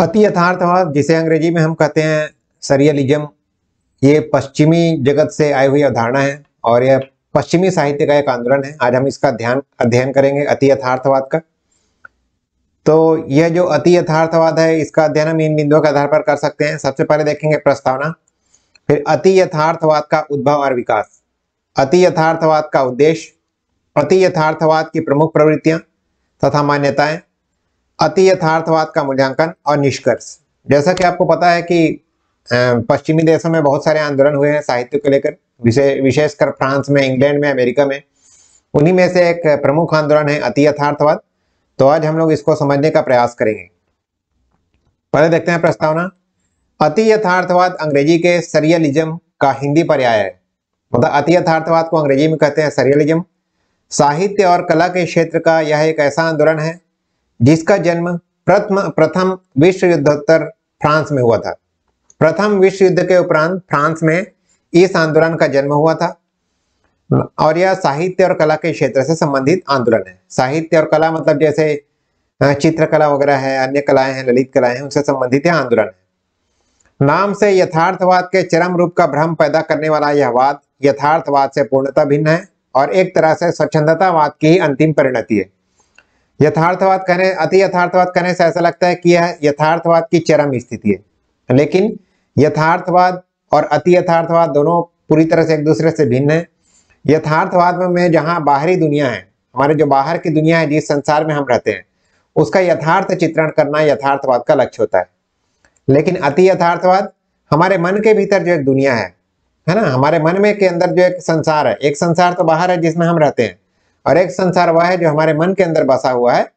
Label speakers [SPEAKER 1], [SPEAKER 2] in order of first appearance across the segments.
[SPEAKER 1] अति यथार्थवाद जिसे अंग्रेजी में हम कहते हैं सरियलिज्म ये पश्चिमी जगत से आई हुई अवधारणा है और यह पश्चिमी साहित्य का एक आंदोलन है आज हम इसका ध्यान अध्ययन करेंगे अति यथार्थवाद का तो यह जो अति यथार्थवाद है इसका अध्ययन हम इन बिंदुओं के आधार पर कर सकते हैं सबसे पहले देखेंगे प्रस्तावना फिर अति यथार्थवाद का उद्भव और विकास अति यथार्थवाद का उद्देश्य अति यथार्थवाद की प्रमुख प्रवृत्तियां तथा मान्यताएं अति यथार्थवाद का मूल्यांकन और निष्कर्ष जैसा कि आपको पता है कि पश्चिमी देशों में बहुत सारे आंदोलन हुए हैं साहित्य को लेकर विशेषकर फ्रांस में इंग्लैंड में अमेरिका में उन्हीं में से एक प्रमुख आंदोलन है अति यथार्थवाद तो आज हम लोग इसको समझने का प्रयास करेंगे पहले देखते हैं प्रस्तावना अति यथार्थवाद अंग्रेजी के सरियलिज्म का हिंदी पर्याय है मतलब अति यथार्थवाद को अंग्रेजी में कहते हैं सरियलिज्म साहित्य और कला के क्षेत्र का यह एक ऐसा आंदोलन है जिसका जन्म प्रथम प्रथम विश्व युद्धोत्तर फ्रांस में हुआ था प्रथम विश्व युद्ध के उपरांत फ्रांस में इस आंदोलन का जन्म हुआ था और यह साहित्य और कला के क्षेत्र से संबंधित आंदोलन है साहित्य और कला मतलब जैसे चित्रकला वगैरह है अन्य कलाएं हैं ललित कलाएं हैं उनसे संबंधित यह आंदोलन है नाम से यथार्थवाद के चरम रूप का भ्रम पैदा करने वाला यह वाद यथार्थवाद से पूर्णता भिन्न है और एक तरह से स्वच्छंदतावाद की अंतिम परिणति है यथार्थवाद कहने अति यथार्थवाद कहने से ऐसा लगता है कि यह यथार्थवाद की चरम स्थिति है लेकिन यथार्थवाद और अति यथार्थवाद दोनों पूरी तरह से एक दूसरे से भिन्न है यथार्थवाद में जहाँ बाहरी दुनिया है हमारे जो बाहर की दुनिया है जिस संसार में हम रहते हैं उसका यथार्थ चित्रण करना यथार्थवाद का लक्ष्य होता है लेकिन अति यथार्थवाद हमारे मन के भीतर जो एक दुनिया है है ना हमारे मन में के अंदर जो एक संसार है एक संसार तो बाहर है जिसमें हम रहते हैं और एक संसार वह है जो हमारे मन के अंदर बसा हुआ है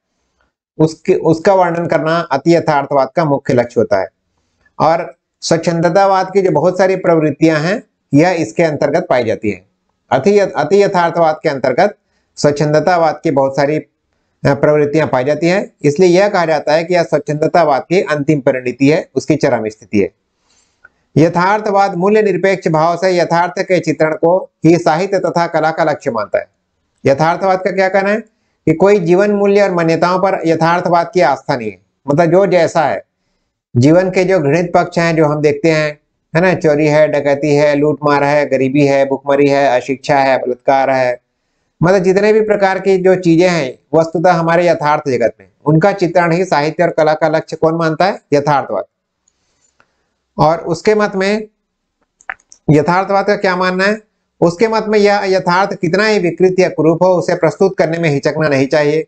[SPEAKER 1] उसके उसका वर्णन करना अति यथार्थवाद का मुख्य लक्ष्य होता है और स्वच्छंदतावाद की जो बहुत सारी प्रवृत्तियां हैं यह इसके अंतर्गत पाई जाती है अति अति यथार्थवाद के अंतर्गत स्वच्छंदतावाद की बहुत सारी प्रवृत्तियां पाई जाती हैं इसलिए यह कहा जाता है कि यह स्वच्छंदतावाद की अंतिम परिणति है उसकी चरम स्थिति है यथार्थवाद मूल्य निरपेक्ष भाव से यथार्थ के चित्रण को ही साहित्य तथा कला का लक्ष्य मानता है यथार्थवाद का क्या कहना है कि कोई जीवन मूल्य और मान्यताओं पर यथार्थवाद की आस्था नहीं है मतलब जो जैसा है जीवन के जो घृणित पक्ष हैं जो हम देखते हैं है ना चोरी है डकैती है लूट मार है गरीबी है भुखमरी है अशिक्षा है बलात्कार है मतलब जितने भी प्रकार की जो चीजें हैं वस्तुतः हमारे यथार्थ जगत में उनका चित्रण ही साहित्य और कला का लक्ष्य कौन मानता है यथार्थवाद और उसके मत में यथार्थवाद का क्या मानना है उसके मत में यह यथार्थ कितना ही विकृत या कुरूप हो उसे प्रस्तुत करने में हिचकना नहीं चाहिए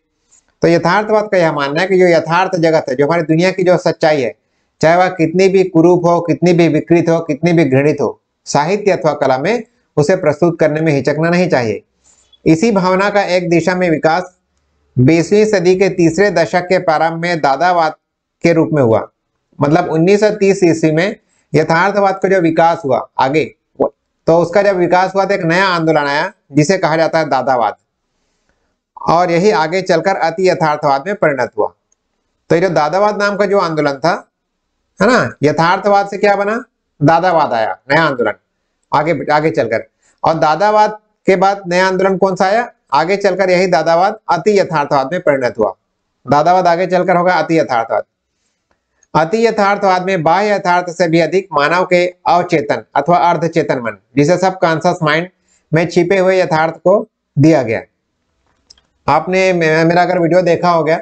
[SPEAKER 1] तो यथार्थवाद का यह मानना है कि जो यथार्थ जगत है जो हमारी दुनिया की जो सच्चाई है चाहे वह कितनी भी कुरूप हो कितनी भी विकृत हो कितनी भी घृणित हो साहित्य अथवा कला में उसे प्रस्तुत करने में हिचकना नहीं चाहिए इसी भावना का एक दिशा में विकास बीसवीं सदी के तीसरे दशक के प्रारंभ में दादावाद के रूप में हुआ मतलब 1930 ईस्वी में यथार्थवाद का जो विकास हुआ आगे तो उसका जब विकास हुआ तो एक नया आंदोलन आया जिसे कहा जाता है दादावाद और यही आगे चलकर अति यथार्थवाद में परिणत हुआ तो ये जो दादावाद नाम का जो आंदोलन था है ना यथार्थवाद से क्या बना दादावाद आया नया आंदोलन आगे आगे चलकर और दादावाद के बाद नया आंदोलन कौन सा आया आगे चलकर यही दादावाद अति यथार्थवाद में परिणत हुआ दादावाद आगे चलकर होगा अति यथार्थवाद अति यथार्थवाद में बाह्य यथार्थ से भी अधिक मानव के अवचेतन अथवा अर्धचेतन मन जिसे सब कॉन्सियस माइंड में छिपे हुए यथार्थ को दिया गया आपने मेरा अगर वीडियो देखा हो गया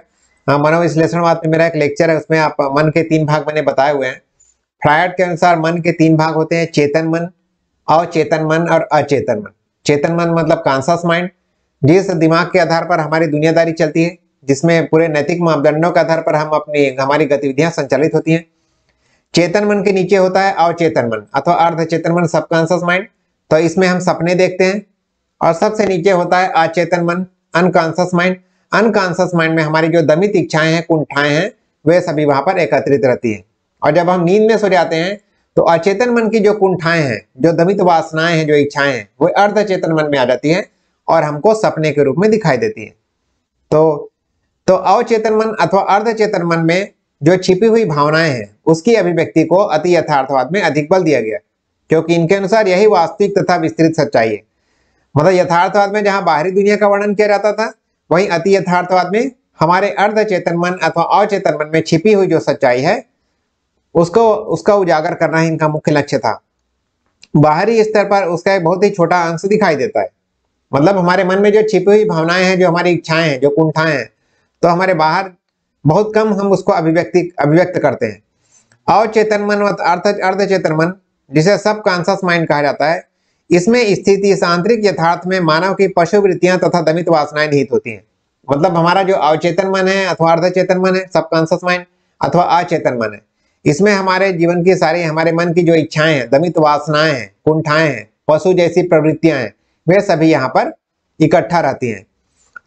[SPEAKER 1] हाँ, मनोविश्लेषणवाद में मेरा एक लेक्चर है उसमें आप मन के तीन भाग मैंने बताए हुए हैं फ्रायड के अनुसार मन के तीन भाग होते हैं चेतन मन अवचेतन मन और अचेतन मन चेतन मन मतलब कॉन्सियस माइंड जिस दिमाग के आधार पर हमारी दुनियादारी चलती है जिसमें पूरे नैतिक मापदंडों के आधार पर हम अपनी हमारी गतिविधियां संचालित होती हैं चेतन मन के नीचे होता है अवचेतन मन अथवा अर्ध चेतन मन सबकॉन्सियस माइंड तो इसमें हम सपने देखते हैं और सबसे नीचे होता है अचेतन मन अनकॉन्सियस माइंड अनकॉन्सियस माइंड में हमारी जो दमित इच्छाएं हैं कुंठाएं हैं वे सभी वहां पर एकत्रित रहती है और जब हम नींद में सो जाते हैं तो अचेतन मन की जो कुंठाएं हैं जो दमित वासनाएं हैं जो इच्छाएं हैं वो अर्ध चेतन मन में आ जाती हैं और हमको सपने के रूप में दिखाई देती है तो तो अवचेतन मन अथवा अर्धचेतन मन में जो छिपी हुई भावनाएं हैं उसकी अभिव्यक्ति को अति यथार्थवाद में अधिक बल दिया गया क्योंकि इनके अनुसार यही वास्तविक तथा विस्तृत सच्चाई है मतलब यथार्थवाद में जहां बाहरी दुनिया का वर्णन किया जाता था वहीं अति यथार्थवाद में हमारे अर्ध चेतन मन अथवा अवचेतन मन में छिपी हुई जो सच्चाई है उसको उसका उजागर करना ही इनका मुख्य लक्ष्य था बाहरी स्तर पर उसका एक बहुत ही छोटा अंश दिखाई देता है मतलब हमारे मन में जो छिपी हुई भावनाएं हैं जो हमारी इच्छाएं हैं जो कुंठाएं हैं तो हमारे बाहर बहुत कम हम उसको अभिव्यक्ति अभिव्यक्त करते हैं अवचेतन मन अर्थ अर्ध चेतन मन जिसे सब कॉन्सियस माइंड कहा जाता है इसमें स्थिति इस आंतरिक यथार्थ में मानव की पशु वृत्तियां तथा दमित वासनाएं निहित होती हैं मतलब हमारा जो अवचेतन मन है अथवा अर्ध चेतन मन है सब कॉन्सियस माइंड अथवा अचेतन मन है इसमें हमारे जीवन की सारी हमारे मन की जो इच्छाएं हैं दमित वासनाएं हैं कुंठाएं हैं पशु जैसी प्रवृत्तियां हैं वे सभी यहाँ पर इकट्ठा रहती हैं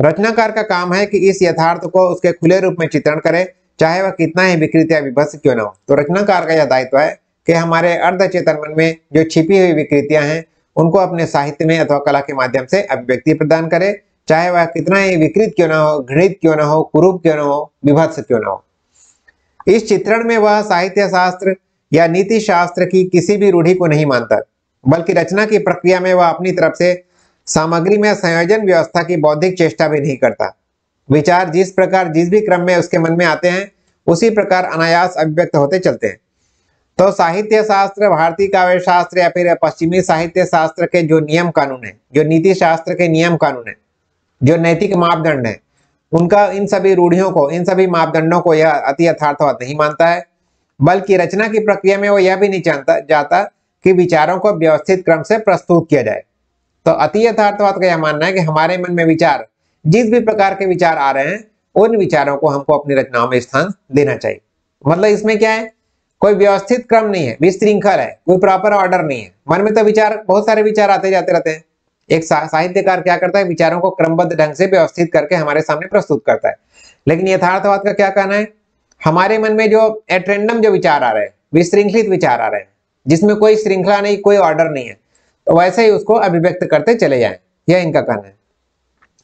[SPEAKER 1] रचनाकार का काम है कि इस यथार्थ को उसके खुले रूप में चित्रण करें चाहे वह कितना ही विकृत या विभत्स क्यों ना हो तो रचनाकार का यह दायित्व है कि हमारे अर्ध चेतन मन में जो छिपी हुई विकृतियां हैं उनको अपने साहित्य में अथवा कला के माध्यम से अभिव्यक्ति प्रदान करे चाहे वह कितना ही विकृत क्यों ना हो घृणित क्यों ना हो कुरूप क्यों ना हो विभत्स क्यों ना हो इस चित्रण में वह साहित्य शास्त्र या नीति शास्त्र की किसी भी रूढ़ी को नहीं मानता बल्कि रचना की प्रक्रिया में वह अपनी तरफ से सामग्री में संयोजन व्यवस्था की बौद्धिक चेष्टा भी नहीं करता विचार जिस प्रकार जिस भी क्रम में उसके मन में आते हैं उसी प्रकार अनायास अभिव्यक्त होते चलते हैं तो साहित्य शास्त्र भारतीय काव्य शास्त्र या फिर पश्चिमी साहित्य शास्त्र के जो नियम कानून है जो नीति शास्त्र के नियम कानून है जो नैतिक मापदंड है उनका इन सभी रूढ़ियों को इन सभी मापदंडों को यह अति यथार्थवाद नहीं मानता है बल्कि रचना की प्रक्रिया में वो यह भी नहीं जानता जाता कि विचारों को व्यवस्थित क्रम से प्रस्तुत किया जाए तो अति यथार्थवाद का यह मानना है कि हमारे मन में विचार जिस भी प्रकार के विचार आ रहे हैं उन विचारों को हमको अपनी रचनाओं में स्थान देना चाहिए मतलब इसमें क्या है कोई व्यवस्थित क्रम नहीं है विश्रृंखल है कोई प्रॉपर ऑर्डर नहीं है मन में तो विचार बहुत सारे विचार आते जाते रहते हैं एक साहित्यकार क्या करता है विचारों को क्रमबद्ध ढंग से व्यवस्थित करके हमारे सामने प्रस्तुत करता है लेकिन यथार्थवाद का क्या कहना है हमारे मन में जो एट्रेंडम जो विचार आ रहे हैं विश्रृंखलित विचार आ रहे हैं जिसमें कोई श्रृंखला नहीं कोई ऑर्डर नहीं है तो वैसे ही उसको अभिव्यक्त करते चले जाए यह इनका कहना है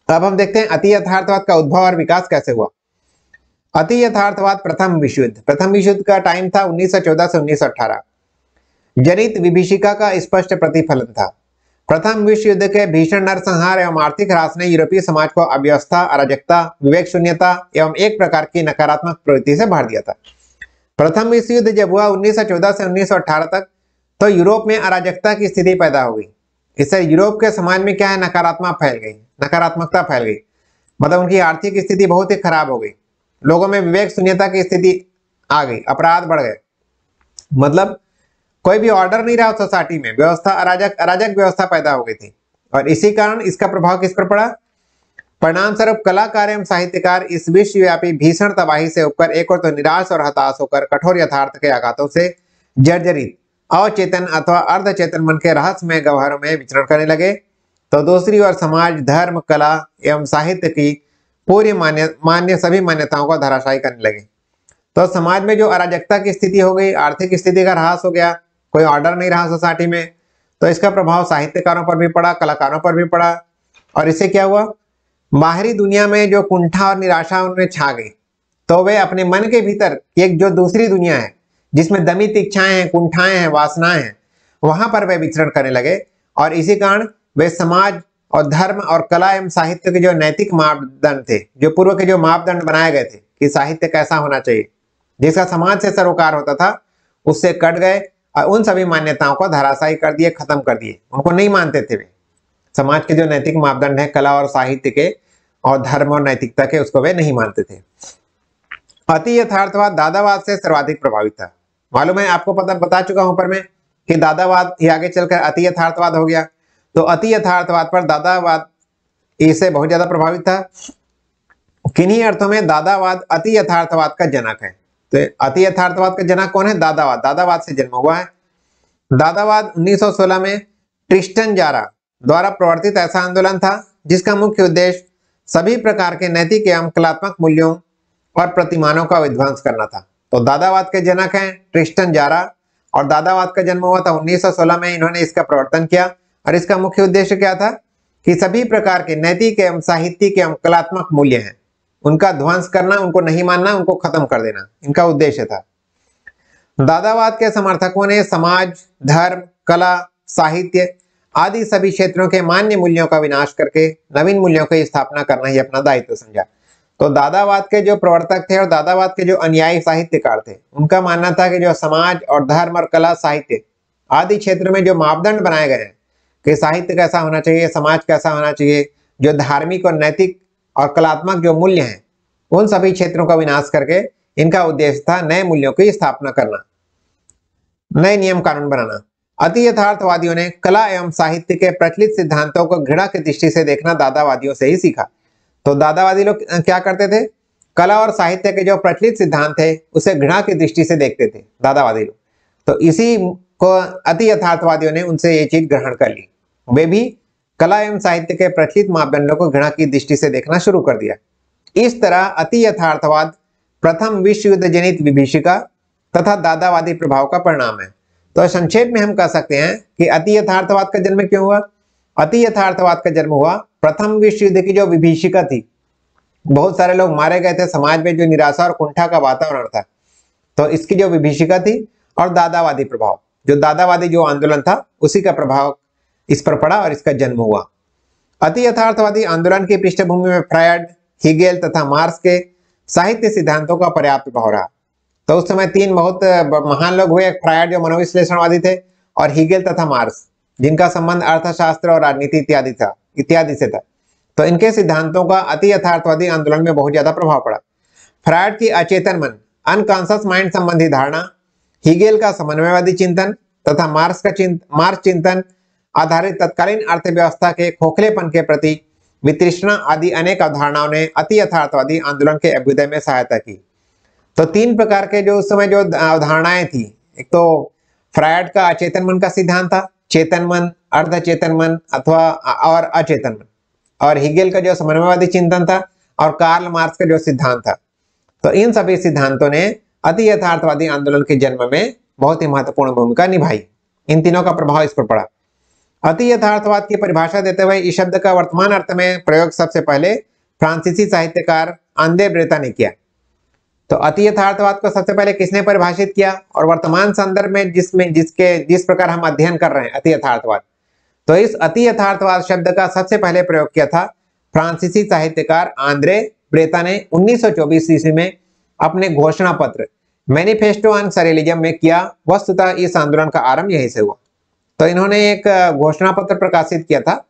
[SPEAKER 1] तो अब हम देखते हैं अति यथार्थवाद का उद्भव और विकास कैसे हुआ अति यथार्थवाद प्रथम विश्व युद्ध प्रथम विश्व युद्ध का टाइम था 1914 से 1918 जनित विभीषिका का स्पष्ट प्रतिफलन था प्रथम विश्व युद्ध के भीषण नरसंहार एवं आर्थिक ह्रास ने यूरोपीय समाज को अव्यवस्था अराजकता विवेक शून्यता एवं एक प्रकार की नकारात्मक प्रवृत्ति से भर दिया था प्रथम विश्व युद्ध जब हुआ 1914 से 1918 तक तो यूरोप में अराजकता की स्थिति पैदा हो गई इससे यूरोप के समाज में क्या है नकारात्मक फैल गई नकारात्मकता फैल गई मतलब उनकी आर्थिक स्थिति बहुत ही खराब हो गई लोगों में विवेक शून्यता की स्थिति आ गई अपराध बढ़ गए मतलब कोई भी ऑर्डर नहीं रहा सोसाइटी में व्यवस्था अराजक अराजक व्यवस्था पैदा हो गई थी और इसी कारण इसका प्रभाव किस पर पड़ा परिणाम स्वरूप कलाकार एवं साहित्यकार इस विश्वव्यापी भीषण तबाही से उपकर एक और तो निराश और हताश होकर कठोर यथार्थ के आघातों से जर्जरित अवचेतन अथवा अर्धचेतन मन के रहस्यमय व्यवहारों में विचरण करने लगे तो दूसरी ओर समाज धर्म कला एवं साहित्य की पूरी मान्य मान्य सभी मान्यताओं को धराशायी करने लगे तो समाज में जो अराजकता की स्थिति हो गई आर्थिक स्थिति का ह्रास हो गया कोई ऑर्डर नहीं रहा सोसाइटी में तो इसका प्रभाव साहित्यकारों पर भी पड़ा कलाकारों पर भी पड़ा और इससे क्या हुआ बाहरी दुनिया में जो कुंठा और निराशा उनमें छा गई तो वे अपने मन के भीतर एक जो दूसरी दुनिया है जिसमें दमित इच्छाएं हैं कुंठाएं हैं वासनाएं हैं वहां पर वे विचरण करने लगे और इसी कारण वे समाज और धर्म और कला एवं साहित्य के जो नैतिक मापदंड थे जो पूर्व के जो मापदंड बनाए गए थे कि साहित्य कैसा होना चाहिए जिसका समाज से सरोकार होता था उससे कट गए और उन सभी मान्यताओं को धराशाई कर दिए खत्म कर दिए उनको नहीं मानते थे वे समाज के जो नैतिक मापदंड है कला और साहित्य के और धर्म और नैतिकता के उसको वे नहीं मानते थे अति यथार्थवाद दादावाद से सर्वाधिक प्रभावित था मालूम है आपको पता बता चुका हूं पर मैं कि दादावाद ही आगे चलकर अति यथार्थवाद हो गया तो अति यथार्थवाद पर दादावाद इसे बहुत ज्यादा प्रभावित था किन्हीं अर्थों में दादावाद अति यथार्थवाद का जनक है तो अति यथार्थवाद का जनक कौन है दादावाद दादावाद से जन्म हुआ है दादावाद 1916 में ट्रिस्टन जारा द्वारा प्रवर्तित ऐसा आंदोलन था जिसका मुख्य उद्देश्य सभी प्रकार के नैतिक एवं कलात्मक मूल्यों और प्रतिमानों का विध्वंस करना था तो दादावाद के जनक हैं ट्रिस्टन जारा और दादावाद का जन्म हुआ था 1916 में इन्होंने इसका प्रवर्तन किया और इसका मुख्य उद्देश्य क्या था कि सभी प्रकार के नैतिक एवं साहित्यिक एवं कलात्मक मूल्य हैं उनका ध्वंस करना उनको नहीं मानना उनको खत्म कर देना इनका उद्देश्य था दादावाद के समर्थकों ने समाज धर्म कला साहित्य आदि सभी क्षेत्रों के मान्य मूल्यों का विनाश करके नवीन मूल्यों की स्थापना करना ही अपना दायित्व समझा तो दादावाद के जो प्रवर्तक थे और दादावाद के जो अनुयायी साहित्यकार थे उनका मानना था कि जो समाज और धर्म और कला साहित्य आदि क्षेत्र में जो मापदंड बनाए गए हैं कि साहित्य कैसा होना चाहिए समाज कैसा होना चाहिए जो धार्मिक और नैतिक और कलात्मक जो मूल्य हैं उन सभी क्षेत्रों का विनाश करके इनका उद्देश्य था नए मूल्यों की स्थापना करना नए नियम कानून बनाना अति यथार्थवादियों ने कला एवं साहित्य के प्रचलित सिद्धांतों को घृणा की दृष्टि से देखना दादावादियों से ही सीखा तो दादावादी लोग क्या करते थे कला और साहित्य के जो प्रचलित सिद्धांत थे उसे घृणा की दृष्टि से देखते थे दादावादी लोग तो इसी को अति यथार्थवादियों ने उनसे ये चीज ग्रहण कर ली वे भी कला एवं साहित्य के प्रचलित मापदंडों को घृणा की दृष्टि से देखना शुरू कर दिया इस तरह अति यथार्थवाद प्रथम विश्व युद्ध जनित विभीषिका तथा दादावादी प्रभाव का परिणाम है तो संक्षेप में हम कह सकते हैं कि अति यथार्थवाद का जन्म क्यों हुआ अति यथार्थवाद का जन्म हुआ प्रथम विश्व युद्ध की जो विभीषिका थी बहुत सारे लोग मारे गए थे समाज में जो निराशा और कुंठा का वातावरण था तो इसकी जो विभीषिका थी और दादावादी प्रभाव जो दादावादी जो आंदोलन था उसी का प्रभाव इस पर पड़ा और इसका जन्म हुआ अति यथार्थवादी आंदोलन की पृष्ठभूमि में फ्रायड हिगेल तथा मार्स के साहित्य सिद्धांतों का पर्याप्त प्रभाव रहा तो उस समय तीन बहुत महान लोग हुए फ्रायड जो मनोविश्लेषणवादी थे और हिगेल तथा मार्स जिनका संबंध अर्थशास्त्र और राजनीति इत्यादि था इत्यादि से था तो इनके सिद्धांतों का अति यथार्थवादी आंदोलन में बहुत ज्यादा प्रभाव पड़ा फ्रायड की अचेतन मन अनकॉन्सियस माइंड संबंधी धारणा हिगेल का समन्वयवादी चिंतन तथा मार्क्स का चिंत मार्क्स चिंतन आधारित तत्कालीन अर्थव्यवस्था के खोखलेपन के प्रति वितृष्णा आदि अनेक अवधारणाओं ने अति यथार्थवादी आंदोलन के अभ्युदय में सहायता की तो तीन प्रकार के जो उस समय जो अवधारणाएं थी एक तो फ्रायड का अचेतन मन का सिद्धांत था चेतन मन अर्ध चेतन मन अथवा और अचेतन मन और हिगेल का जो समन्वयवादी चिंतन था और कार्ल मार्क्स का जो सिद्धांत था तो इन सभी सिद्धांतों ने अति यथार्थवादी आंदोलन के जन्म में बहुत ही महत्वपूर्ण भूमिका निभाई इन तीनों का प्रभाव इस पर पड़ा अति यथार्थवाद की परिभाषा देते हुए इस शब्द का वर्तमान अर्थ में प्रयोग सबसे पहले फ्रांसीसी साहित्यकार आंदे ब्रेता ने किया तो अति यथार्थवाद को सबसे पहले किसने परिभाषित किया और वर्तमान संदर्भ में जिसमें जिसके जिस प्रकार हम अध्ययन कर रहे हैं अति यथार्थवाद तो इस अति यथार्थवाद शब्द का सबसे पहले प्रयोग किया था फ्रांसीसी साहित्यकार आंद्रे ब्रेता ने 1924 ईस्वी में अपने घोषणा पत्र मैनिफेस्टो ऑन सरेलिज्म में किया वस्तुतः इस आंदोलन का आरंभ यहीं से हुआ तो इन्होंने एक घोषणा पत्र प्रकाशित किया था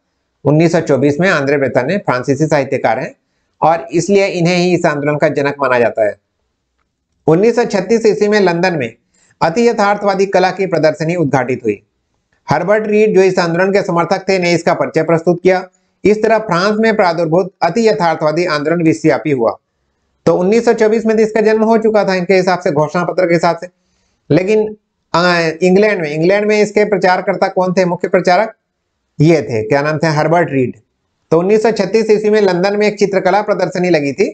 [SPEAKER 1] 1924 में आंद्रे ब्रेता ने फ्रांसीसी साहित्यकार हैं और इसलिए इन्हें ही इस आंदोलन का जनक माना जाता है उन्नीस ईस्वी में लंदन में अति यथार्थवादी कला की प्रदर्शनी उद्घाटित हुई हर्बर्ट रीड जो इस आंदोलन के समर्थक थे ने इसका परिचय प्रस्तुत किया इस तरह फ्रांस में प्रादुर्भूत अति यथार्थवादी आंदोलन विश्वव्यापी हुआ तो 1924 में तो इसका जन्म हो चुका था इनके हिसाब से घोषणा पत्र के हिसाब से लेकिन इंग्लैंड में इंग्लैंड में इसके प्रचारकर्ता कौन थे मुख्य प्रचारक ये थे क्या नाम थे हर्बर्ट रीड तो 1936 ईस्वी में लंदन में एक चित्रकला प्रदर्शनी लगी थी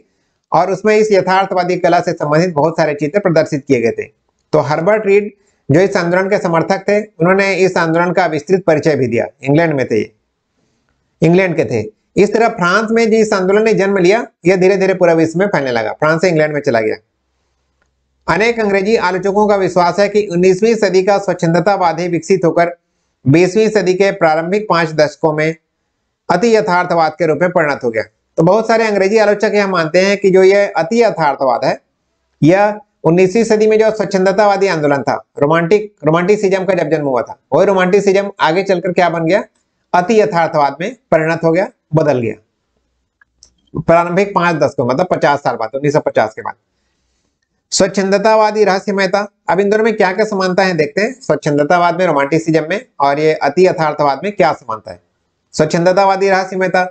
[SPEAKER 1] और उसमें इस यथार्थवादी कला से संबंधित बहुत सारे चित्र प्रदर्शित किए गए थे तो हर्बर्ट रीड जो इस आंदोलन के समर्थक थे उन्होंने इस आंदोलन का विस्तृत परिचय भी दिया इंग्लैंड में थे इंग्लैंड के थे इस तरह फ्रांस में जिस आंदोलन ने जन्म लिया यह धीरे धीरे पूरा विश्व में फैलने लगा फ्रांस से इंग्लैंड में चला गया अनेक अंग्रेजी आलोचकों का विश्वास है कि 19वीं सदी का स्वच्छतावादी विकसित होकर 20वीं सदी के प्रारंभिक पांच दशकों में अति यथार्थवाद के रूप में परिणत हो गया तो बहुत सारे अंग्रेजी आलोचक यह मानते हैं कि जो यह अति यथार्थवाद है यह उन्नीसवीं सदी में जो स्वच्छंदतावादी आंदोलन था रोमांटिक रोमांटिसिज्म का जब जन्म हुआ था वही रोमांटिसिज्म आगे चलकर क्या बन गया अति यथार्थवाद में परिणत हो गया बदल गया प्रारंभिक पांच दस को मतलब पचास साल बाद उन्नीस के बाद स्वच्छंदतावादी रहस्यमयता अब इन दोनों में क्या क्या समानता है देखते हैं स्वच्छंदतावाद में रोमांटिसिज्म में और ये अति यथार्थवाद में क्या समानता है स्वच्छंदतावादी रहस्यमयता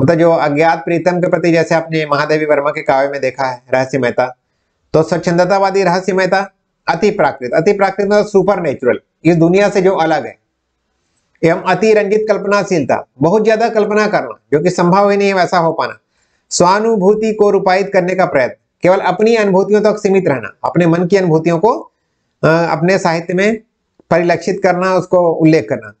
[SPEAKER 1] मतलब जो अज्ञात प्रीतम के प्रति जैसे आपने महादेवी वर्मा के काव्य में देखा है रहस्य मेहता तो स्वच्छंदतावादी रहस्य मेहता अति प्राकृत अति प्राकृत मतलब सुपर नेचुरल इस दुनिया से जो अलग है एवं अति रंजित कल्पनाशीलता बहुत ज्यादा कल्पना करना जो कि संभव ही नहीं है वैसा हो पाना स्वानुभूति को रूपायित करने का प्रयत्न केवल अपनी अनुभूतियों तक तो सीमित रहना अपने मन की अनुभूतियों को अपने साहित्य में परिलक्षित करना उसको उल्लेख करना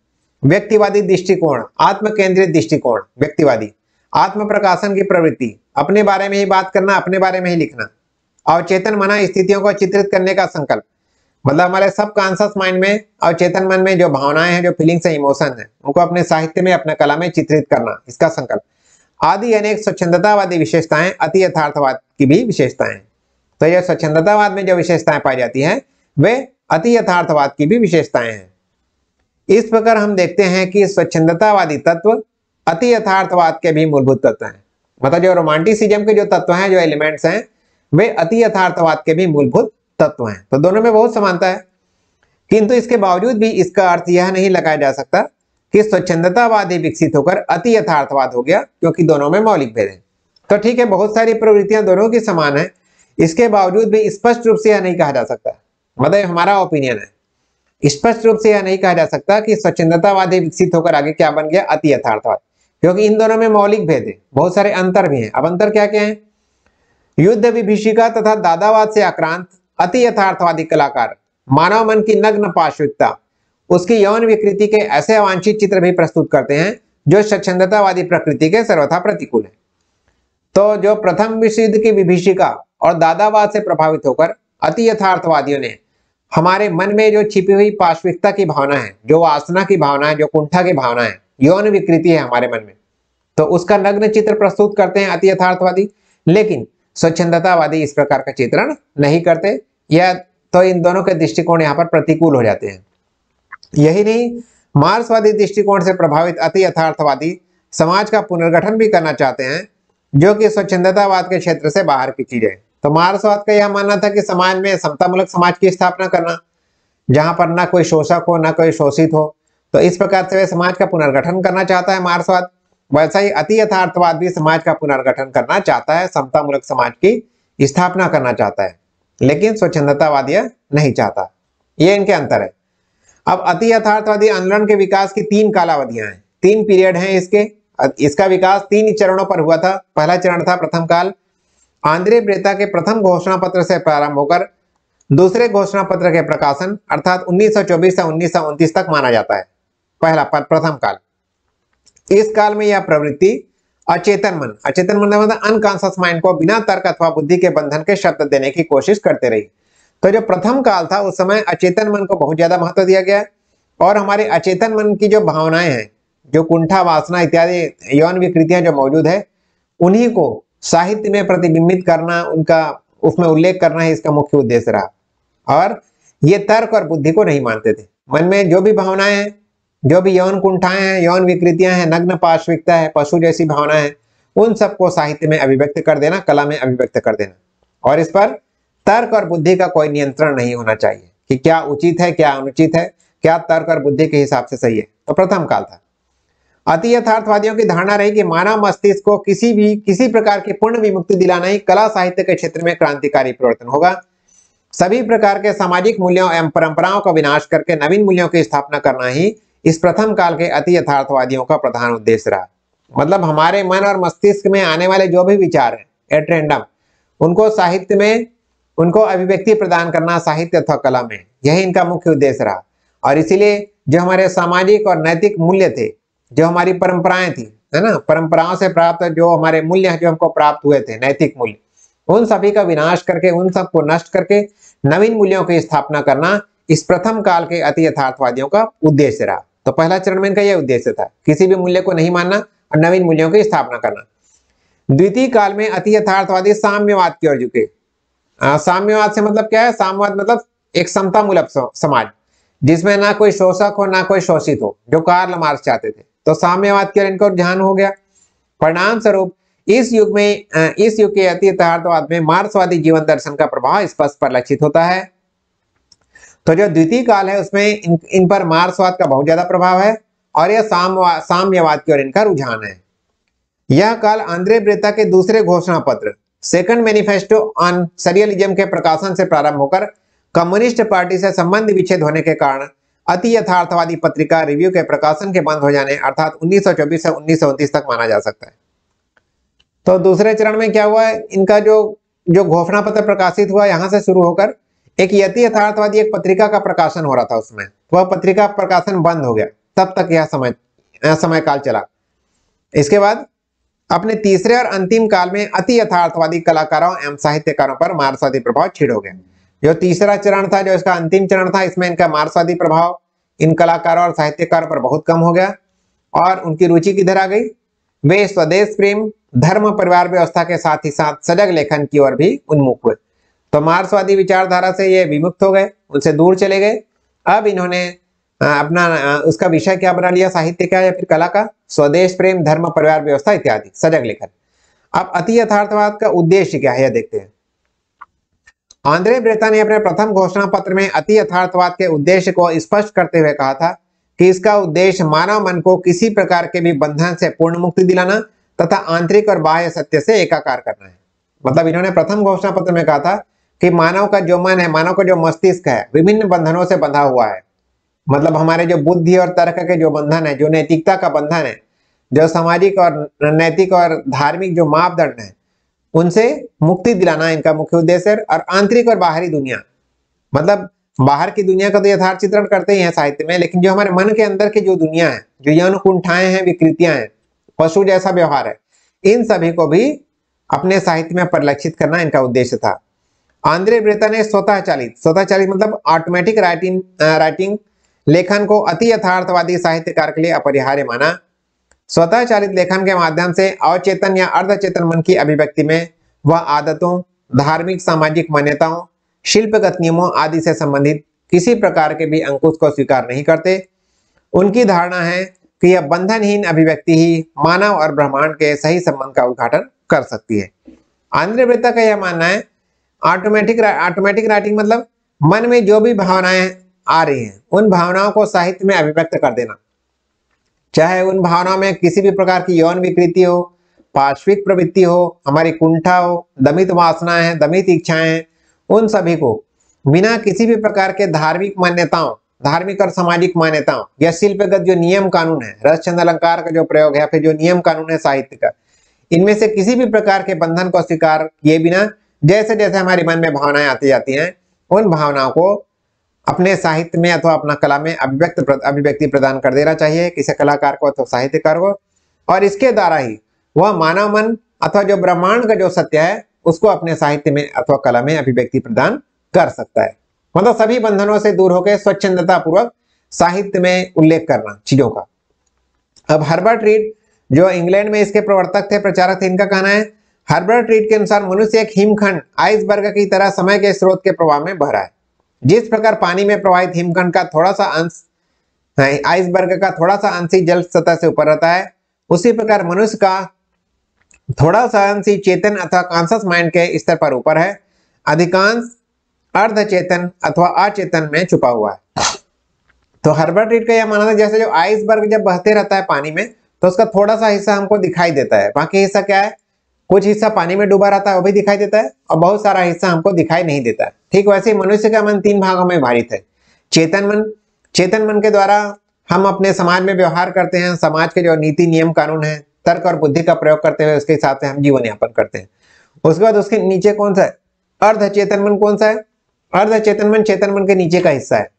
[SPEAKER 1] व्यक्तिवादी दृष्टिकोण आत्म केंद्रित दृष्टिकोण व्यक्तिवादी आत्म प्रकाशन की प्रवृत्ति अपने बारे में ही बात करना अपने बारे में ही लिखना अवचेतन मना स्थितियों को चित्रित करने का संकल्प मतलब हमारे सब कॉन्सियस माइंड में अवचेतन मन में जो भावनाएं हैं जो फीलिंग्स हैं इमोशन है उनको अपने साहित्य में अपने कला में चित्रित करना इसका संकल्प आदि अनेक स्वच्छंदतावादी विशेषताएं अति यथार्थवाद की भी विशेषताएं तो यह स्वच्छंदतावाद में जो विशेषताएं पाई जाती है वे अति यथार्थवाद की भी विशेषताएं हैं इस प्रकार हम देखते हैं कि स्वच्छंदतावादी तत्व अति यथार्थवाद के भी मूलभूत तत्व हैं मतलब जो रोमांटिसिज्म के जो तत्व हैं जो एलिमेंट्स हैं वे अति यथार्थवाद के भी मूलभूत तत्व हैं तो दोनों में बहुत समानता है किंतु इसके बावजूद भी इसका अर्थ यह नहीं लगाया जा सकता कि ही विकसित होकर अति यथार्थवाद हो गया क्योंकि दोनों में मौलिक भेद है तो ठीक है बहुत सारी प्रवृत्तियां दोनों की समान है इसके बावजूद भी स्पष्ट रूप से यह नहीं कहा जा सकता मतलब हमारा ओपिनियन है स्पष्ट रूप से यह नहीं कहा जा सकता कि ही विकसित होकर आगे क्या बन गया अति यथार्थवाद क्योंकि इन दोनों में मौलिक भेद है बहुत सारे अंतर भी हैं अब अंतर क्या क्या है युद्ध विभिषिका तथा दादावाद से आक्रांत अति यथार्थवादी कलाकार मानव मन की नग्न पार्श्विकता उसकी यौन विकृति के ऐसे अवांछित चित्र भी प्रस्तुत करते हैं जो स्वच्छंदतावादी प्रकृति के सर्वथा प्रतिकूल है तो जो प्रथम विश्व युद्ध की विभिषिका और दादावाद से प्रभावित होकर अति यथार्थवादियों ने हमारे मन में जो छिपी हुई पार्श्विकता की भावना है जो वासना की भावना है जो कुंठा की भावना है यौन विकृति है हमारे मन में तो उसका नग्न चित्र प्रस्तुत करते हैं अति यथार्थवादी लेकिन स्वच्छंदतावादी इस प्रकार का चित्रण नहीं करते या तो इन दोनों के दृष्टिकोण यहाँ पर प्रतिकूल हो जाते हैं यही नहीं मार्क्सवादी दृष्टिकोण से प्रभावित अति यथार्थवादी समाज का पुनर्गठन भी करना चाहते हैं जो कि स्वच्छंदतावाद के क्षेत्र से बाहर की चीज है तो मार्क्सवाद का यह मानना था कि समाज में समतामूलक समाज की स्थापना करना जहां पर ना कोई शोषक हो ना कोई शोषित हो तो इस प्रकार से वह समाज का पुनर्गठन करना चाहता है मार्क्सवाद वैसा ही अति यथार्थवाद भी समाज का पुनर्गठन करना चाहता है समतामूलक समाज की स्थापना करना चाहता है लेकिन स्वच्छंदतावाद यह नहीं चाहता ये इनके अंतर है अब अति यथार्थवादी आंदोलन के विकास की तीन कालावधियां हैं तीन पीरियड हैं इसके इसका विकास तीन चरणों पर हुआ था पहला चरण था प्रथम काल आंद्रे ब्रेता के प्रथम घोषणा पत्र से प्रारंभ होकर दूसरे घोषणा पत्र के प्रकाशन अर्थात 1924 से उन्नीस तक माना जाता है पहला प्रथम काल इस काल में यह प्रवृत्ति अचेतन मन अचेतन मन मतलब अनकॉन्सियस माइंड को बिना तर्क अथवा बुद्धि के बंधन के शब्द देने की कोशिश करते रही तो जो प्रथम काल था उस समय अचेतन मन को बहुत ज्यादा महत्व दिया गया और हमारे अचेतन मन की जो भावनाएं हैं जो कुंठा वासना इत्यादि यौन विकृतियां जो मौजूद है उन्हीं को साहित्य में प्रतिबिंबित करना उनका उसमें उल्लेख करना है इसका मुख्य उद्देश्य रहा और ये तर्क और बुद्धि को नहीं मानते थे मन में जो भी भावनाएं हैं जो भी यौन कुंठाएं हैं यौन विकृतियां हैं नग्न पार्श्विकता है पशु जैसी भावना है उन सबको साहित्य में अभिव्यक्त कर देना कला में अभिव्यक्त कर देना और इस पर तर्क और बुद्धि का कोई नियंत्रण नहीं होना चाहिए कि क्या उचित है क्या अनुचित है क्या तर्क और बुद्धि के हिसाब से सही है तो प्रथम काल था अति यथार्थवादियों की धारणा रही कि मानव मस्तिष्क को किसी भी किसी प्रकार की पूर्ण विमुक्ति दिलाना ही कला साहित्य के क्षेत्र में क्रांतिकारी परिवर्तन होगा सभी प्रकार के सामाजिक मूल्यों एवं परंपराओं का विनाश करके नवीन मूल्यों की स्थापना करना ही इस प्रथम काल के अति यथार्थवादियों का प्रधान उद्देश्य रहा मतलब हमारे मन और मस्तिष्क में आने वाले जो भी विचार हैं एट रेंडम उनको साहित्य में उनको अभिव्यक्ति प्रदान करना साहित्य अथवा कला में यही इनका मुख्य उद्देश्य रहा और इसीलिए जो हमारे सामाजिक और नैतिक मूल्य थे जो हमारी परंपराएं थी है ना परंपराओं से प्राप्त जो हमारे मूल्य जो हमको प्राप्त हुए थे नैतिक मूल्य उन सभी का विनाश करके उन सबको नष्ट करके नवीन मूल्यों की स्थापना करना इस प्रथम काल के अति यथार्थवादियों का उद्देश्य रहा तो पहला चरण में इनका यह उद्देश्य था किसी भी मूल्य को नहीं मानना और नवीन मूल्यों की स्थापना करना द्वितीय काल में अति यथार्थवादी साम्यवाद की ओर झुके साम्यवाद से मतलब क्या है साम्यवाद मतलब एक समता मूलक समाज जिसमें ना कोई शोषक हो ना कोई शोषित हो जो कार्ल मार्क्स चाहते थे तो साम्यवाद की ओर इनका रुझान हो गया परिणाम स्वरूप इस युग में इस युग के अति यथार्थवाद में मार्क्सवादी जीवन दर्शन का प्रभाव स्पष्ट परिलक्षित होता है तो जो द्वितीय काल है उसमें इन, इन पर मार्सवाद का बहुत ज्यादा प्रभाव है और यह साम्यवाद की ओर इनका रुझान है यह काल आंद्रे ब्रेता के दूसरे घोषणा पत्र सेकंड मैनिफेस्टो ऑन सरियलिज्म के प्रकाशन से प्रारंभ होकर कम्युनिस्ट पार्टी से संबंध विच्छेद होने के कारण अति यथार्थवादी पत्रिका रिव्यू के प्रकाशन के बंद हो जाने अर्थात 1924 से उन्नीस तक माना जा सकता है तो दूसरे चरण में क्या हुआ है इनका जो जो घोषणा पत्र प्रकाशित हुआ यहां से शुरू होकर एक यति यथार्थवादी एक पत्रिका का प्रकाशन हो रहा था उसमें वह पत्रिका प्रकाशन बंद हो गया तब तक यह समय समय काल चला इसके बाद अपने तीसरे और अंतिम काल में अति यथार्थवादी कलाकारों एवं साहित्यकारों पर मार्सवादी प्रभाव छिड़ हो गया जो तीसरा चरण था जो इसका अंतिम चरण था इसमें इनका मार्सादी प्रभाव इन कलाकारों और साहित्यकारों पर बहुत कम हो गया और उनकी रुचि किधर आ गई वे स्वदेश प्रेम धर्म परिवार व्यवस्था के साथ ही साथ सजग लेखन की ओर भी उन्मुख हुए तो मार्क्सवादी विचारधारा से ये विमुक्त हो गए उनसे दूर चले गए अब इन्होंने अपना उसका विषय क्या बना लिया साहित्य का या फिर कला का स्वदेश प्रेम धर्म परिवार व्यवस्था इत्यादि सजग लेखन अब अति यथार्थवाद का उद्देश्य क्या है यह देखते हैं आंद्रे ब्रेता ने अपने प्रथम घोषणा पत्र में अति यथार्थवाद के उद्देश्य को स्पष्ट करते हुए कहा था कि इसका उद्देश्य मानव मन को किसी प्रकार के भी बंधन से पूर्ण मुक्ति दिलाना तथा आंतरिक और बाह्य सत्य से एकाकार करना है मतलब इन्होंने प्रथम घोषणा पत्र में कहा था कि मानव का जो मन है मानव का जो मस्तिष्क है विभिन्न बंधनों से बंधा हुआ है मतलब हमारे जो बुद्धि और तर्क के जो बंधन है जो नैतिकता का बंधन है जो सामाजिक और नैतिक और धार्मिक जो मापदंड है उनसे मुक्ति दिलाना इनका मुख्य उद्देश्य है और आंतरिक और बाहरी दुनिया मतलब बाहर की दुनिया का तो यथार्थ चित्रण करते ही है साहित्य में लेकिन जो हमारे मन के अंदर की जो दुनिया है जो यौन कुंठाएं हैं विकृतियां हैं पशु जैसा व्यवहार है इन सभी को भी अपने साहित्य में परिलक्षित करना इनका उद्देश्य था आंद्रे ब्रेता ने स्वतः चालित स्वतः चालित मतलब ऑटोमेटिक राइटिंग राइटिंग लेखन को अति यथार्थवादी साहित्यकार के लिए अपरिहार्य माना स्वतः चालित लेखन के माध्यम से अवचेतन या अर्धचेतन मन की अभिव्यक्ति में वह आदतों धार्मिक सामाजिक मान्यताओं शिल्पगत नियमों आदि से संबंधित किसी प्रकार के भी अंकुश को स्वीकार नहीं करते उनकी धारणा है कि यह बंधनहीन अभिव्यक्ति ही मानव और ब्रह्मांड के सही संबंध का उद्घाटन कर सकती है आंध्र वृत्ता का यह मानना है ऑटोमेटिक ऑटोमेटिक राइटिंग मतलब मन में जो भी भावनाएं आ रही हैं उन भावनाओं को साहित्य में अभिव्यक्त कर देना चाहे उन भावनाओं में किसी भी प्रकार की यौन विकृति हो पार्श्विक प्रवृत्ति हो हमारी कुंठा हो दमित वासनाएं हैं दमित इच्छाएं हैं उन सभी को बिना किसी भी प्रकार के धार्मिक मान्यताओं धार्मिक और सामाजिक मान्यताओं या शिल्पगत जो नियम कानून है रसचंद अलंकार का जो प्रयोग है फिर जो नियम कानून है साहित्य का इनमें से किसी भी प्रकार के बंधन को स्वीकार किए बिना जैसे जैसे हमारे मन में भावनाएं आती जाती हैं उन भावनाओं को अपने साहित्य में अथवा अपना कला में अभिव्यक्त अभिव्यक्ति प्रदान कर देना चाहिए किसी कलाकार को अथवा साहित्यकार को और इसके द्वारा ही वह मानव मन अथवा जो ब्रह्मांड का जो सत्य है उसको अपने साहित्य में अथवा कला में अभिव्यक्ति प्रदान कर सकता है मतलब सभी बंधनों से दूर होकर स्वच्छंदता पूर्वक साहित्य में उल्लेख करना चीजों का अब हर्बर्ट रीड जो इंग्लैंड में इसके प्रवर्तक थे प्रचारक थे इनका कहना है हार्बर ट्रीट के अनुसार मनुष्य एक हिमखंड आइसबर्ग की तरह समय के स्रोत के प्रवाह में रहा है जिस प्रकार पानी में प्रवाहित हिमखंड का थोड़ा सा अंश आइसबर्ग का थोड़ा सा अंश ही जल सतह से ऊपर रहता है उसी प्रकार मनुष्य का थोड़ा सा अंश ही चेतन अथवा कॉन्सियस माइंड के स्तर पर ऊपर है अधिकांश अर्ध चेतन अथवा अचेतन में छुपा हुआ है तो हर्बर्ट रीड का यह मानना था जैसे जो आइसबर्ग जब बहते रहता है पानी में तो उसका थोड़ा सा हिस्सा हमको दिखाई देता है बाकी हिस्सा क्या है कुछ हिस्सा पानी में डूबा रहता है वो भी दिखाई देता है और बहुत सारा हिस्सा हमको दिखाई नहीं देता ठीक वैसे ही मनुष्य का मन तीन भागों में भारित है चेतन मन चेतन मन के द्वारा हम अपने समाज में व्यवहार करते हैं समाज के जो नीति नियम कानून है तर्क और बुद्धि का प्रयोग करते हुए उसके हिसाब से हम जीवन यापन करते हैं उसके बाद उसके नीचे कौन सा है अर्ध चेतन मन कौन सा है अर्ध चेतन मन चेतन मन के नीचे का हिस्सा है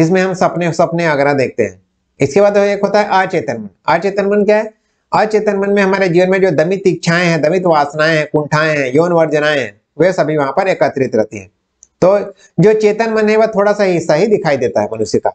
[SPEAKER 1] जिसमें हम सपने सपने आगरा देखते हैं इसके बाद एक होता है अचेतन मन अचेतन मन क्या है अचेतन मन में हमारे जीवन में जो दमित इच्छाएं हैं दमित वासनाएं हैं कुंठाएं हैं यौन वर्जनाएं हैं वे सभी वहां पर एकत्रित रहती हैं तो जो चेतन मन है वह थोड़ा सा हिस्सा ही दिखाई देता है मनुष्य का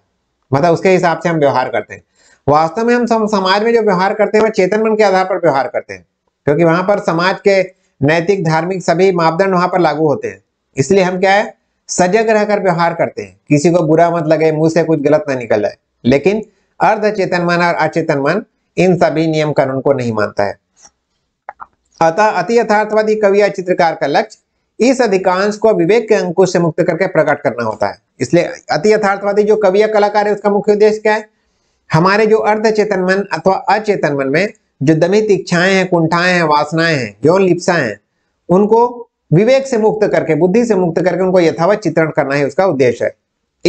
[SPEAKER 1] मतलब उसके हिसाब से हम व्यवहार करते हैं वास्तव में हम समाज में जो व्यवहार करते हैं वह चेतन मन के आधार पर व्यवहार करते हैं क्योंकि वहां पर समाज के नैतिक धार्मिक सभी मापदंड वहां पर लागू होते हैं इसलिए हम क्या है सजग रहकर व्यवहार करते हैं किसी को बुरा मत लगे मुंह से कुछ गलत ना निकल जाए लेकिन अर्ध चेतन मन और अचेतन मन इन सभी नियम कानून को नहीं मानता है अतः अति यथार्थवादी कवि या चित्रकार का लक्ष्य इस अधिकांश को विवेक के अंकुश से मुक्त करके प्रकट करना होता है इसलिए अति यथार्थवादी जो कवि या कलाकार है उसका मुख्य उद्देश्य क्या है हमारे जो अर्ध चेतन मन अथवा अचेतन मन में जो दमित इच्छाएं हैं कुंठाएं हैं वासनाएं हैं यौन लिप्साएं हैं उनको विवेक से मुक्त करके बुद्धि से मुक्त करके उनको यथावत चित्रण करना ही उसका उद्देश्य है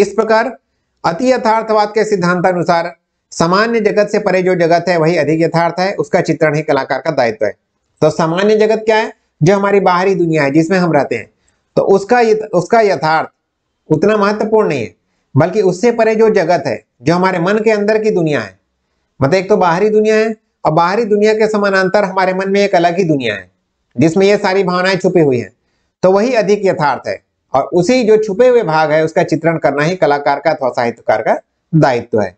[SPEAKER 1] इस प्रकार अति यथार्थवाद के सिद्धांतानुसार सामान्य जगत से परे जो जगत है वही अधिक यथार्थ है उसका चित्रण ही कलाकार का दायित्व है तो सामान्य जगत क्या है जो हमारी बाहरी दुनिया है जिसमें हम रहते हैं तो उसका उसका यथार्थ उतना महत्वपूर्ण नहीं है बल्कि उससे परे जो जगत है जो हमारे मन के अंदर की दुनिया है मतलब एक तो बाहरी दुनिया है और बाहरी दुनिया के समानांतर हमारे मन में एक अलग ही दुनिया है जिसमें ये सारी भावनाएं छुपी हुई हैं तो वही अधिक यथार्थ है और उसी जो छुपे हुए भाग है उसका चित्रण करना ही कलाकार का अथवा साहित्यकार का दायित्व है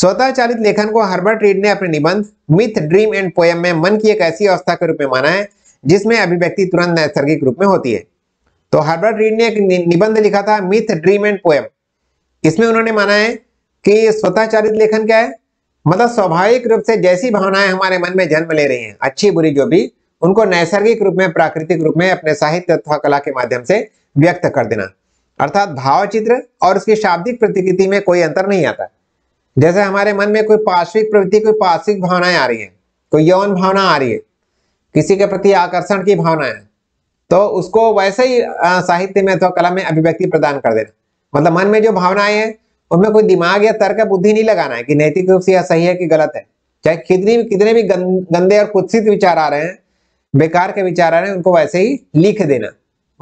[SPEAKER 1] स्वतः चालित लेखन को हर्बर्ट रीड ने अपने निबंध मिथ ड्रीम एंड पोयम में मन की एक ऐसी अवस्था के रूप में माना है जिसमें अभिव्यक्ति तुरंत नैसर्गिक रूप में होती है तो हर्बर्ट रीड ने एक निबंध लिखा था मिथ ड्रीम एंड पोयम इसमें उन्होंने माना है कि स्वतः चालित लेखन क्या है मतलब स्वाभाविक रूप से जैसी भावनाएं हमारे मन में जन्म ले रही हैं अच्छी बुरी जो भी उनको नैसर्गिक रूप में प्राकृतिक रूप में अपने साहित्य अथवा कला के माध्यम से व्यक्त कर देना अर्थात भावचित्र और उसकी शाब्दिक प्रतिकृति में कोई अंतर नहीं आता जैसे हमारे मन में कोई पार्श्विक प्रवृत्ति कोई पार्श्विक भावनाएं आ रही है कोई यौन भावना आ रही है किसी के प्रति आकर्षण की भावना है तो उसको वैसे ही साहित्य में अथवा तो कला में अभिव्यक्ति प्रदान कर देना मतलब मन में जो भावनाएं हैं उनमें कोई दिमाग या तर्क बुद्धि नहीं लगाना है कि नैतिक रूप से यह सही है कि गलत है चाहे कितनी कितने भी गंदे और कुत्सित विचार आ रहे हैं बेकार के विचार आ रहे हैं उनको वैसे ही लिख देना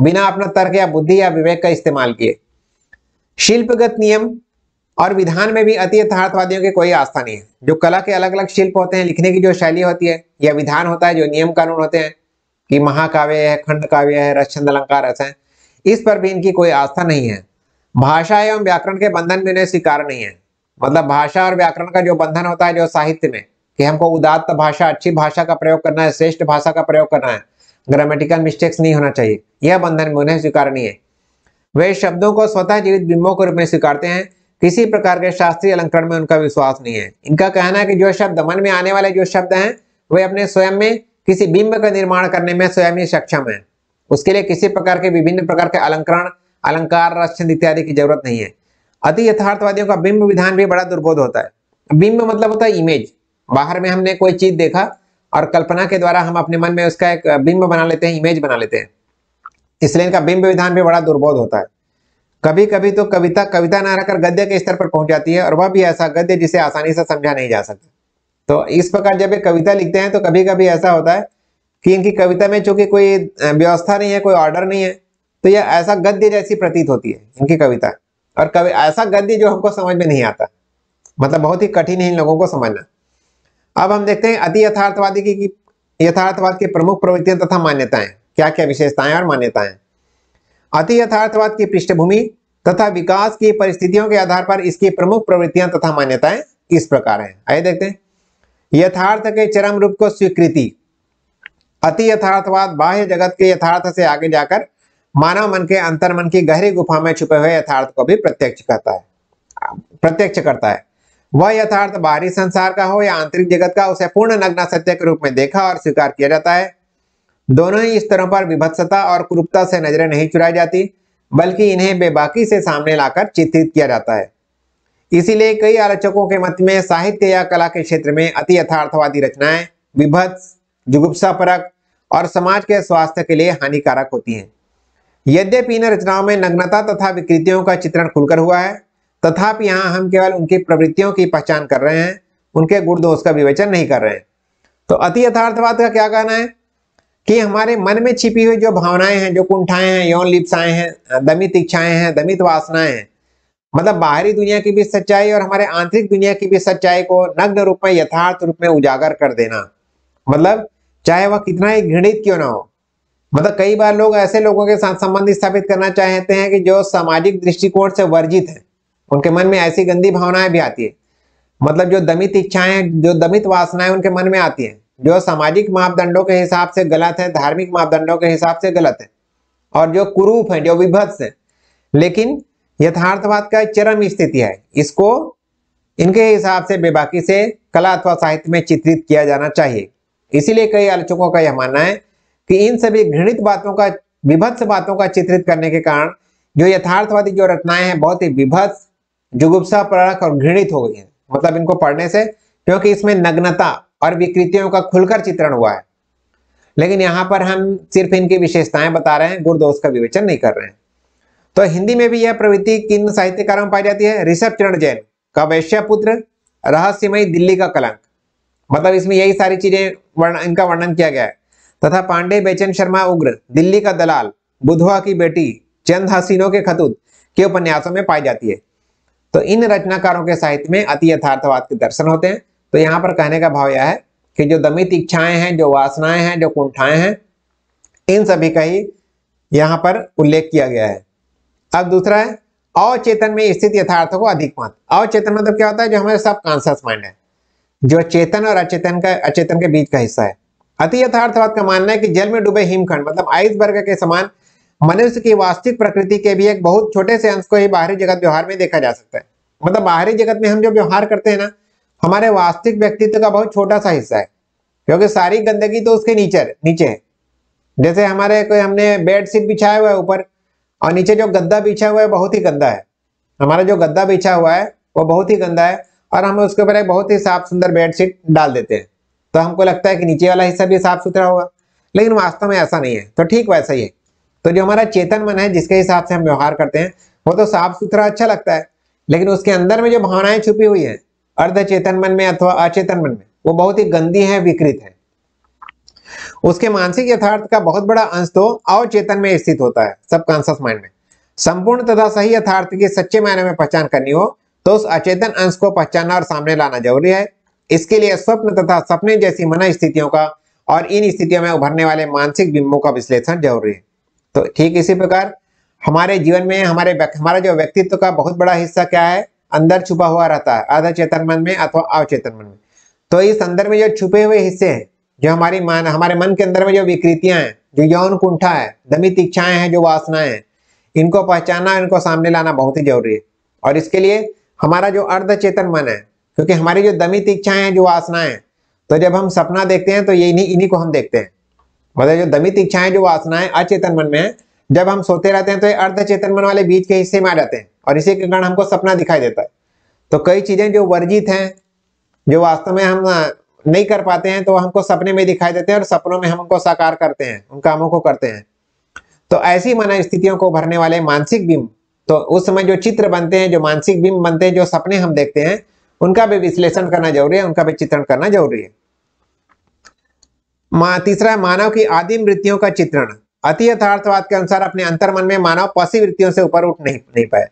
[SPEAKER 1] बिना अपना तर्क या बुद्धि या विवेक का इस्तेमाल किए शिल्पगत नियम और विधान में भी अति यथार्थवादियों की कोई आस्था नहीं है जो कला के अलग अलग शिल्प होते हैं लिखने की जो शैली होती है या विधान होता है जो नियम कानून होते हैं कि महाकाव्य है खंड काव्य है रसचंद अलंकार ऐसे हैं इस पर भी इनकी कोई आस्था नहीं है भाषा एवं व्याकरण के बंधन में इन्हें स्वीकार नहीं है मतलब भाषा और व्याकरण का जो बंधन होता है जो साहित्य में कि हमको उदात्त भाषा अच्छी भाषा का प्रयोग करना है श्रेष्ठ भाषा का प्रयोग करना है ग्रामेटिकल मिस्टेक्स नहीं होना चाहिए यह बंधन में उन्हें स्वीकार नहीं है वे शब्दों को स्वतः जीवित बिंबों के रूप में स्वीकारते हैं किसी प्रकार के शास्त्रीय अलंकरण में उनका विश्वास नहीं है इनका कहना है कि जो शब्द मन में आने वाले जो शब्द हैं वे अपने स्वयं में किसी बिंब का निर्माण करने में स्वयं ही सक्षम है उसके लिए किसी प्रकार के विभिन्न प्रकार के अलंकरण अलंकार रक्षण इत्यादि की जरूरत नहीं है अति यथार्थवादियों का बिंब विधान भी बड़ा दुर्बोध होता है बिंब मतलब होता है इमेज बाहर में हमने कोई चीज देखा और कल्पना के द्वारा हम अपने मन में उसका एक बिंब बना लेते हैं इमेज बना लेते हैं इसलिए इनका बिंब विधान भी बड़ा दुर्बोध होता है कभी कभी तो कविता कविता ना रहकर गद्य के स्तर पर पहुंच जाती है और वह भी ऐसा गद्य जिसे आसानी से समझा नहीं जा सकता तो इस प्रकार जब ये कविता लिखते हैं तो कभी कभी ऐसा होता है कि इनकी कविता में चूंकि कोई व्यवस्था नहीं है कोई ऑर्डर नहीं है तो यह ऐसा गद्य जैसी प्रतीत होती है इनकी कविता और कवि ऐसा गद्य जो हमको समझ में नहीं आता मतलब बहुत ही कठिन है इन लोगों को समझना अब हम देखते हैं अति यथार्थवादी की यथार्थवाद की प्रमुख प्रवृत्तियां तथा मान्यताएं क्या क्या विशेषताएं और मान्यताएं अति यथार्थवाद की पृष्ठभूमि तथा विकास की परिस्थितियों के आधार पर इसकी प्रमुख प्रवृत्तियां तथा मान्यताएं इस प्रकार हैं आइए देखते हैं यथार्थ के चरम रूप को स्वीकृति अति यथार्थवाद बाह्य जगत के यथार्थ से आगे जाकर मानव मन के अंतर मन की गहरी गुफा में छुपे हुए यथार्थ को भी प्रत्यक्ष करता है प्रत्यक्ष करता है वह यथार्थ बाहरी संसार का हो या आंतरिक जगत का उसे पूर्ण नग्न सत्य के रूप में देखा और स्वीकार किया जाता है दोनों ही स्तरों पर विभत्सता और कुरूपता से नजरें नहीं चुराई जाती बल्कि इन्हें बेबाकी से सामने लाकर चित्रित किया जाता है इसीलिए कई आलोचकों के मत में साहित्य या कला के क्षेत्र में अति यथार्थवादी रचनाएं विभत्स जुगुप्सापरक और समाज के स्वास्थ्य के लिए हानिकारक होती हैं यद्यपि इन रचनाओं में नग्नता तथा विकृतियों का चित्रण खुलकर हुआ है तथापि यहाँ हम केवल उनकी प्रवृत्तियों की पहचान कर रहे हैं उनके गुण दोष का विवेचन नहीं कर रहे हैं तो अति यथार्थवाद का क्या कहना है कि हमारे मन में छिपी हुई जो भावनाएं हैं जो कुंठाएं हैं यौन लिप्साएं हैं दमित इच्छाएं हैं दमित वासनाएं हैं मतलब बाहरी दुनिया की भी सच्चाई और हमारे आंतरिक दुनिया की भी सच्चाई को नग्न रूप में यथार्थ रूप में उजागर कर देना मतलब चाहे वह कितना ही घृणित क्यों ना हो मतलब कई बार लोग ऐसे लोगों के साथ संबंध स्थापित करना चाहते हैं कि जो सामाजिक दृष्टिकोण से वर्जित है उनके मन में ऐसी गंदी भावनाएं भी आती है मतलब जो दमित इच्छाएं जो दमित वासनाएं उनके मन में आती हैं जो सामाजिक मापदंडों के हिसाब से गलत है धार्मिक मापदंडों के हिसाब से गलत है और जो कुरूप है जो विभत्स है लेकिन यथार्थवाद का चरम स्थिति है इसको इनके हिसाब से बेबाकी से कला अथवा साहित्य में चित्रित किया जाना चाहिए इसीलिए कई आलोचकों का यह मानना है कि इन सभी घृणित बातों का विभत्स बातों का चित्रित करने के कारण जो यथार्थवादी जो रचनाएं हैं बहुत ही विभत्स जुगुप्सा परख और घृणित हो गई है मतलब इनको पढ़ने से क्योंकि इसमें नग्नता और विकृतियों का खुलकर चित्रण हुआ है लेकिन यहां पर हम सिर्फ इनकी विशेषताएं बता रहे हैं गुण दोष का विवेचन नहीं कर रहे हैं तो हिंदी में भी यह प्रवृत्ति किन साहित्यकारों में पाई जाती है ऋषभ चरण जैन का पुत्र रहस्यमयी दिल्ली का कलंक मतलब इसमें यही सारी चीजें वर्ण, इनका वर्णन किया गया है तथा पांडे बेचन शर्मा उग्र दिल्ली का दलाल बुधवा की बेटी चंद हसीनों के खतूत के उपन्यासों में पाई जाती है तो इन रचनाकारों के साहित्य में अति यथार्थवाद के दर्शन होते हैं तो यहाँ पर कहने का भाव यह है कि जो दमित इच्छाएं हैं जो वासनाएं हैं जो कुंठाएं हैं इन सभी का ही यहाँ पर उल्लेख किया गया है अब दूसरा है अवचेतन में स्थित यथार्थ को अधिक मत अवचेतन मतलब क्या होता है जो हमारे सब कॉन्सियस माइंड है जो चेतन और अचेतन का अचेतन के बीच का हिस्सा है अति यथार्थवाद का मानना है कि जल में डूबे हिमखंड मतलब आइसबर्ग के समान मनुष्य की वास्तविक प्रकृति के भी एक बहुत छोटे से अंश को ही बाहरी जगत व्यवहार में देखा जा सकता है मतलब बाहरी जगत में हम जो व्यवहार करते हैं ना हमारे वास्तविक व्यक्तित्व का बहुत छोटा सा हिस्सा है क्योंकि सारी गंदगी तो उसके नीचे नीचे है जैसे हमारे कोई हमने बेड शीट बिछाया हुआ है ऊपर और नीचे जो गद्दा बिछा हुआ है बहुत ही गंदा है हमारा जो गद्दा बिछा हुआ है वो बहुत ही गंदा है और हम उसके ऊपर एक बहुत ही साफ सुंदर बेडशीट डाल देते हैं तो हमको लगता है कि नीचे वाला हिस्सा भी साफ सुथरा होगा लेकिन वास्तव में ऐसा नहीं है तो ठीक वैसा ही है तो जो हमारा चेतन मन है जिसके हिसाब से हम व्यवहार करते हैं वो तो साफ सुथरा अच्छा लगता है लेकिन उसके अंदर में जो भावनाएं छुपी हुई हैं अर्ध चेतन मन में अथवा अचेतन मन में वो बहुत ही गंदी है विकृत है उसके मानसिक यथार्थ का बहुत बड़ा अंश तो अवचेतन में स्थित होता है सबकॉन्सियस माइंड में संपूर्ण तथा सही यथार्थ की सच्चे मायने में पहचान करनी हो तो उस अचेतन अंश को पहचानना और सामने लाना जरूरी है इसके लिए स्वप्न तथा सपने जैसी मन स्थितियों का और इन स्थितियों में उभरने वाले मानसिक बिंबों का विश्लेषण जरूरी है तो ठीक इसी प्रकार हमारे जीवन में हमारे हमारा जो व्यक्तित्व का बहुत बड़ा हिस्सा क्या है अंदर छुपा हुआ रहता है आधा चेतन मन में अथवा अवचेतन मन में तो इस अंदर में जो छुपे हुए हिस्से हैं जो हमारी मन हमारे मन के अंदर में जो विकृतियां हैं जो यौन कुंठा है दमित इच्छाएं हैं जो वासनाएं हैं इनको पहचानना इनको सामने लाना बहुत ही जरूरी है और इसके लिए हमारा जो अर्ध चेतन मन है क्योंकि हमारी जो दमित इच्छाएं हैं जो वासनाएं हैं तो जब हम सपना देखते हैं तो ये इन्हीं इन्हीं को हम देखते हैं मतलब जो दमित इच्छाएं जो वासनाएं अचेतन मन में है जब हम सोते रहते हैं तो ये अर्ध चेतन मन वाले बीच के हिस्से में आ जाते हैं और इसी के कारण हमको सपना दिखाई देता है तो कई चीज़ें जो वर्जित हैं जो वास्तव में हम नहीं कर पाते हैं तो हमको सपने में दिखाई देते हैं और सपनों में हम उनको साकार करते हैं उन कामों को करते हैं तो ऐसी मन स्थितियों को भरने वाले मानसिक बिंब तो उस समय जो चित्र बनते हैं जो मानसिक बिंब बनते हैं जो सपने हम देखते हैं उनका भी विश्लेषण करना जरूरी है उनका भी चित्रण करना जरूरी है मा, तीसरा मानव की आदिम वृत्तियों का चित्रण अति यथार्थवाद के अनुसार अपने अंतर्मन में मानव पसी वृत्तियों से ऊपर उठ नहीं, नहीं पाए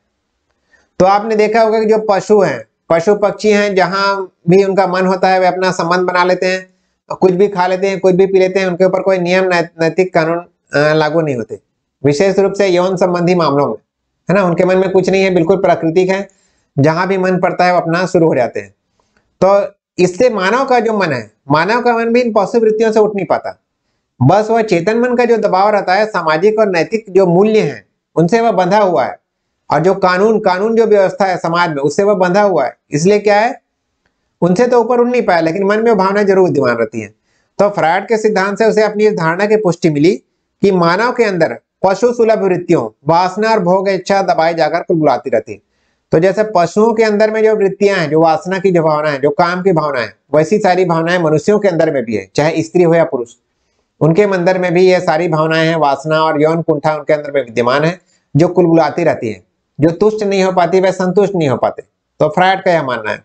[SPEAKER 1] तो आपने देखा होगा कि जो पशु हैं पशु पक्षी हैं जहाँ भी उनका मन होता है वे अपना संबंध बना लेते हैं कुछ भी खा लेते हैं कुछ भी पी लेते हैं उनके ऊपर कोई नियम नैतिक कानून लागू नहीं होते विशेष रूप से यौन संबंधी मामलों में है ना उनके मन में कुछ नहीं है बिल्कुल प्राकृतिक है जहाँ भी मन पड़ता है वो अपना शुरू हो जाते हैं तो इससे मानव का जो मन है मानव का मन भी इन पशु वृत्तियों से उठ नहीं पाता बस वह चेतन मन का जो दबाव रहता है सामाजिक और नैतिक जो मूल्य है उनसे वह बंधा हुआ है और जो कानून कानून जो व्यवस्था है समाज में उससे वह बंधा हुआ है इसलिए क्या है उनसे तो ऊपर उड़ नहीं पाया लेकिन मन में भावना जरूर विद्यमान रहती है तो फ्रायड के सिद्धांत से उसे अपनी इस धारणा की पुष्टि मिली कि मानव के अंदर पशु सुलभ वृत्तियों वासना और भोग इच्छा दबाई जाकर कुल बुलाती रहती है तो जैसे पशुओं के अंदर में जो वृत्तियां हैं जो वासना की जो भावना है जो काम की भावना है वैसी सारी भावनाएं मनुष्यों के अंदर में भी है चाहे स्त्री हो या पुरुष उनके अंदर में भी ये सारी भावनाएं हैं वासना और यौन कुंठा उनके अंदर में विद्यमान है जो कुलबुलाती रहती है जो तुष्ट नहीं हो पाती वह संतुष्ट नहीं हो पाते तो फ्रायड का यह मानना है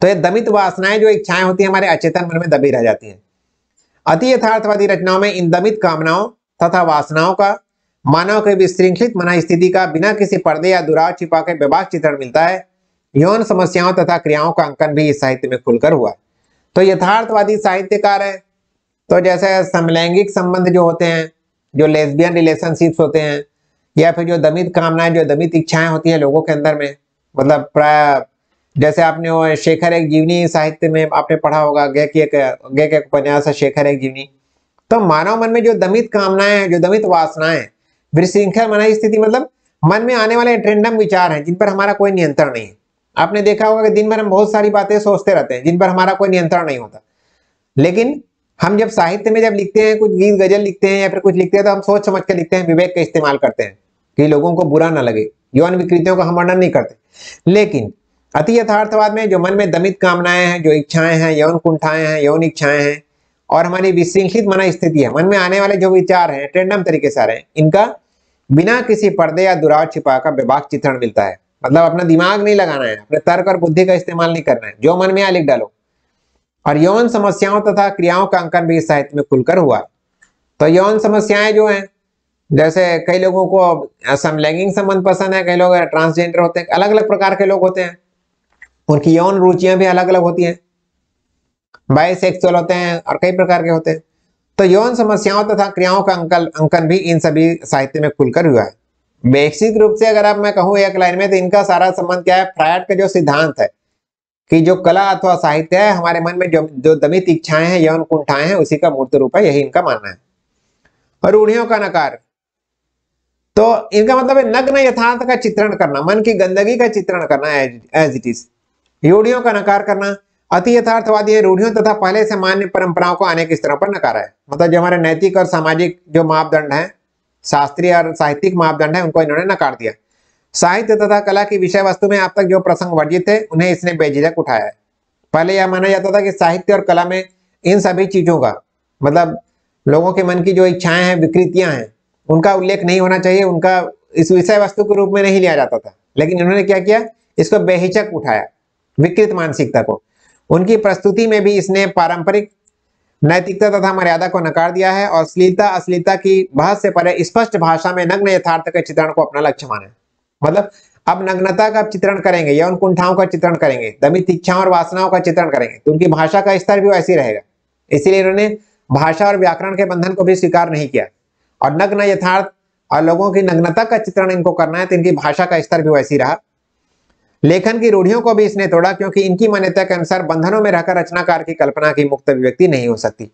[SPEAKER 1] तो ये दमित वासनाएं जो इच्छाएं होती है हमारे अचेतन मन में दबी रह जाती है अति यथार्थवादी रचनाओं में इन दमित कामनाओं तथा वासनाओं का मानव के विश्रृंखलित मना स्थिति का बिना किसी पर्दे या दुराव छिपा के व्यवाह चित्रण मिलता है यौन समस्याओं तथा क्रियाओं का अंकन भी इस साहित्य में खुलकर हुआ है तो यथार्थवादी साहित्यकार है तो जैसे समलैंगिक संबंध जो होते हैं जो लेस्बियन रिलेशनशिप्स होते हैं या फिर जो दमित कामनाएं जो दमित इच्छाएं होती है लोगों के अंदर में मतलब प्राय जैसे आपने वो शेखर एक जीवनी साहित्य में आपने पढ़ा होगा गे की एक गे के उपन्यास है शेखर एक जीवनी तो मानव मन में जो दमित कामनाएं जो दमित वासनाएं वृशिंखर मना स्थिति मतलब मन में आने वाले ट्रेंडम विचार हैं जिन पर हमारा कोई नियंत्रण नहीं है आपने देखा होगा कि दिन भर हम बहुत सारी बातें सोचते रहते हैं जिन पर हमारा कोई नियंत्रण नहीं होता लेकिन हम जब साहित्य में जब लिखते हैं कुछ गीत गजल लिखते हैं या फिर कुछ लिखते हैं तो हम सोच समझ कर लिखते हैं विवेक का इस्तेमाल करते हैं कि लोगों को बुरा ना लगे यौन विकृतियों का हम वर्णन नहीं करते लेकिन अति यथार्थवाद में जो मन में दमित कामनाएं हैं जो इच्छाएं हैं यौन कुंठाएं हैं यौन इच्छाएं हैं और हमारी विशृंखलित मन स्थिति है मन में आने वाले जो विचार हैं ट्रेंडम तरीके से आ रहे हैं इनका बिना किसी पर्दे या दुराव छिपा का विभाग चित्रण मिलता है मतलब अपना दिमाग नहीं लगाना है अपने तर्क और बुद्धि का इस्तेमाल नहीं करना है जो मन में आ लिख डालो और यौन समस्याओं तथा क्रियाओं का अंकन भी इस साहित्य में खुलकर हुआ तो यौन समस्याएं जो हैं जैसे कई लोगों को समलैंगिक संबंध पसंद है कई लोग ट्रांसजेंडर होते हैं अलग अलग प्रकार के लोग होते हैं उनकी यौन रुचियां भी अलग अलग होती हैं सेक्सुअल होते हैं और कई प्रकार के होते हैं तो यौन समस्याओं तथा क्रियाओं का अंकल अंकन भी इन सभी साहित्य में खुलकर हुआ है बेसिक रूप से अगर आप मैं कहूँ एक लाइन में तो इनका सारा संबंध क्या है फ्रायड का जो सिद्धांत है कि जो कला अथवा साहित्य है हमारे मन में जो जो दमित इच्छाएं हैं यौन कुंठाएं हैं उसी का मूर्त रूप है यही इनका मानना है और रूढ़ियों का नकार तो इनका मतलब है नग्न यथार्थ का चित्रण करना मन की गंदगी का चित्रण करना एज इट इज रूढ़ियों का नकार करना अति यथार्थवादी है रूढ़ियों तथा पहले से मान्य परंपराओं को अनेक स्तरों पर नकारा है मतलब जो हमारे नैतिक और सामाजिक जो मापदंड है शास्त्रीय और साहित्यिक मापदंड है उनको इन्होंने नकार दिया साहित्य तथा कला की विषय वस्तु में अब तक जो प्रसंग वर्जित थे उन्हें इसने बेझिझक उठाया है पहले यह माना जाता था कि साहित्य और कला में इन सभी चीजों का मतलब लोगों के मन की जो इच्छाएं हैं विकृतियां हैं उनका उल्लेख नहीं होना चाहिए उनका इस विषय वस्तु के रूप में नहीं लिया जाता था लेकिन इन्होंने क्या किया इसको बेहिचक उठाया विकृत मानसिकता को उनकी प्रस्तुति में भी इसने पारंपरिक नैतिकता तथा मर्यादा को नकार दिया है और अश्लीलता अश्लीलता की बहस से परे स्पष्ट भाषा में नग्न यथार्थ के चित्रण को अपना लक्ष्य माना मतलब अब नग्नता का चित्रण करेंगे या उन कुंठाओं का चित्रण करेंगे दमित इच्छाओं और वासनाओं का चित्रण करेंगे तो उनकी भाषा का स्तर भी वैसी रहेगा इसीलिए इन्होंने भाषा और व्याकरण के बंधन को भी स्वीकार नहीं किया और नग्न यथार्थ और लोगों की नग्नता का चित्रण इनको करना है तो इनकी भाषा का स्तर भी वैसी रहा लेखन की रूढ़ियों को भी इसने तोड़ा क्योंकि इनकी मान्यता के अनुसार बंधनों में रहकर रचनाकार की कल्पना की मुक्त अभिव्यक्ति नहीं हो सकती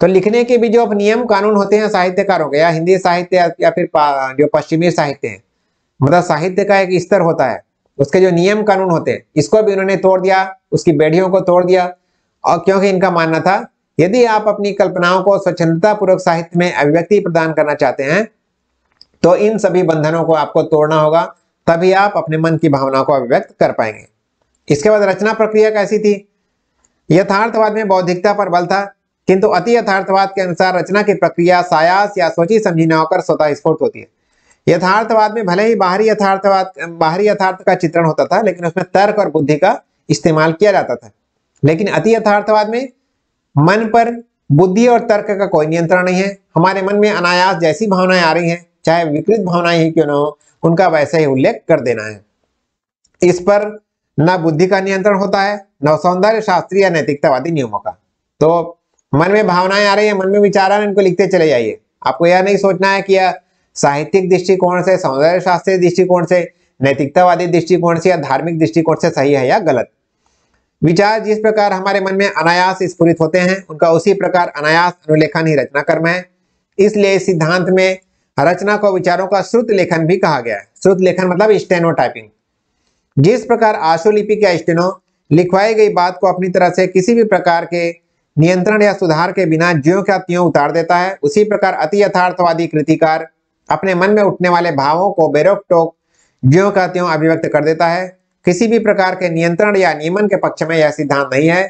[SPEAKER 1] तो लिखने के भी जो अब नियम कानून होते हैं साहित्यकारों के या हिंदी साहित्य या फिर जो पश्चिमी साहित्य है मतलब साहित्य का एक स्तर होता है उसके जो नियम कानून होते हैं इसको भी उन्होंने तोड़ दिया उसकी बेड़ियों को तोड़ दिया और क्योंकि इनका मानना था यदि आप अपनी कल्पनाओं को पूर्वक साहित्य में अभिव्यक्ति प्रदान करना चाहते हैं तो इन सभी बंधनों को आपको तोड़ना होगा तभी आप अपने मन की भावनाओं को अभिव्यक्त कर पाएंगे इसके बाद रचना प्रक्रिया कैसी थी यथार्थवाद में बौद्धिकता पर बल था किंतु अति यथार्थवाद के अनुसार रचना की प्रक्रिया सायास या सोची समझी न होकर स्वतः स्फोट होती है यथार्थवाद में भले ही बाहरी यथार्थवाद बाहरी यथार्थ का चित्रण होता था लेकिन उसमें तर्क और बुद्धि का इस्तेमाल किया जाता था लेकिन अति यथार्थवाद में मन पर बुद्धि और तर्क का कोई नियंत्रण नहीं है हमारे मन में अनायास जैसी भावनाएं आ रही हैं चाहे विकृत भावनाएं ही क्यों ना हो उनका वैसे ही उल्लेख कर देना है इस पर न बुद्धि का नियंत्रण होता है न सौंदर्य शास्त्रीय या नैतिकतावादी नियमों का तो मन में भावनाएं आ रही है मन में विचार आ रहे हैं इनको लिखते चले जाइए आपको यह नहीं सोचना है कि यह साहित्यिक दृष्टिकोण से सौंदर्य शास्त्रीय दृष्टिकोण से नैतिकतावादी दृष्टिकोण से या धार्मिक दृष्टिकोण से सही है या गलत विचार जिस प्रकार हमारे मन में अनायास स्फुरित होते हैं उनका उसी प्रकार अनायास अनुलेखन ही रचना कर्म है इसलिए सिद्धांत में रचना को विचारों का श्रुत लेखन भी कहा गया है श्रुत लेखन मतलब स्टेनो टाइपिंग जिस प्रकार आशुलिपिक के स्टेनो लिखवाई गई बात को अपनी तरह से किसी भी प्रकार के नियंत्रण या सुधार के बिना ज्यो क्या त्यों उतार देता है उसी प्रकार अति यथार्थवादी कृतिकार अपने मन में उठने वाले भावों को बेरोक टोक ज्यो का त्यों अभिव्यक्त कर देता है किसी भी प्रकार के नियंत्रण या नियमन के पक्ष में यह सिद्धांत नहीं है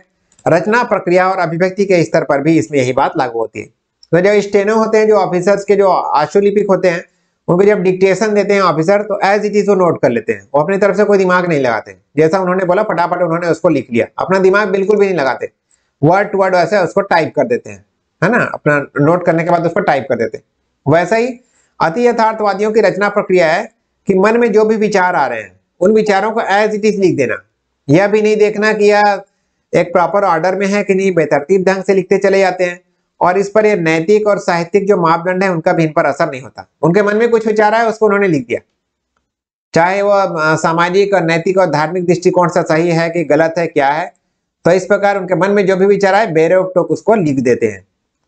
[SPEAKER 1] रचना प्रक्रिया और अभिव्यक्ति के स्तर पर भी इसमें यही बात लागू होती है तो जो स्टेनो होते हैं जो ऑफिसर्स के जो आशुलिपिक होते हैं उनको जब डिक्टेशन देते हैं ऑफिसर तो एज इट इज वो नोट कर लेते हैं वो अपनी तरफ से कोई दिमाग नहीं लगाते जैसा उन्होंने बोला फटाफट उन्होंने उसको लिख लिया अपना दिमाग बिल्कुल भी नहीं लगाते वर्ड टू वर्ड वैसे उसको टाइप कर देते हैं है ना अपना नोट करने के बाद उसको टाइप कर देते हैं वैसा ही अति यथार्थवादियों की रचना प्रक्रिया है कि मन में जो भी विचार आ रहे हैं उन विचारों को एज इट इज लिख देना यह भी नहीं देखना कि यह एक प्रॉपर ऑर्डर में है कि नहीं बेतरतीब ढंग से लिखते चले जाते हैं और इस पर यह नैतिक और साहित्यिक जो मापदंड है उनका भी इन पर असर नहीं होता उनके मन में कुछ विचार आया उसको उन्होंने लिख दिया चाहे वह सामाजिक और नैतिक और धार्मिक दृष्टिकोण से सही है कि गलत है क्या है तो इस प्रकार उनके मन में जो भी विचार आए बेरोक टोक उसको लिख देते हैं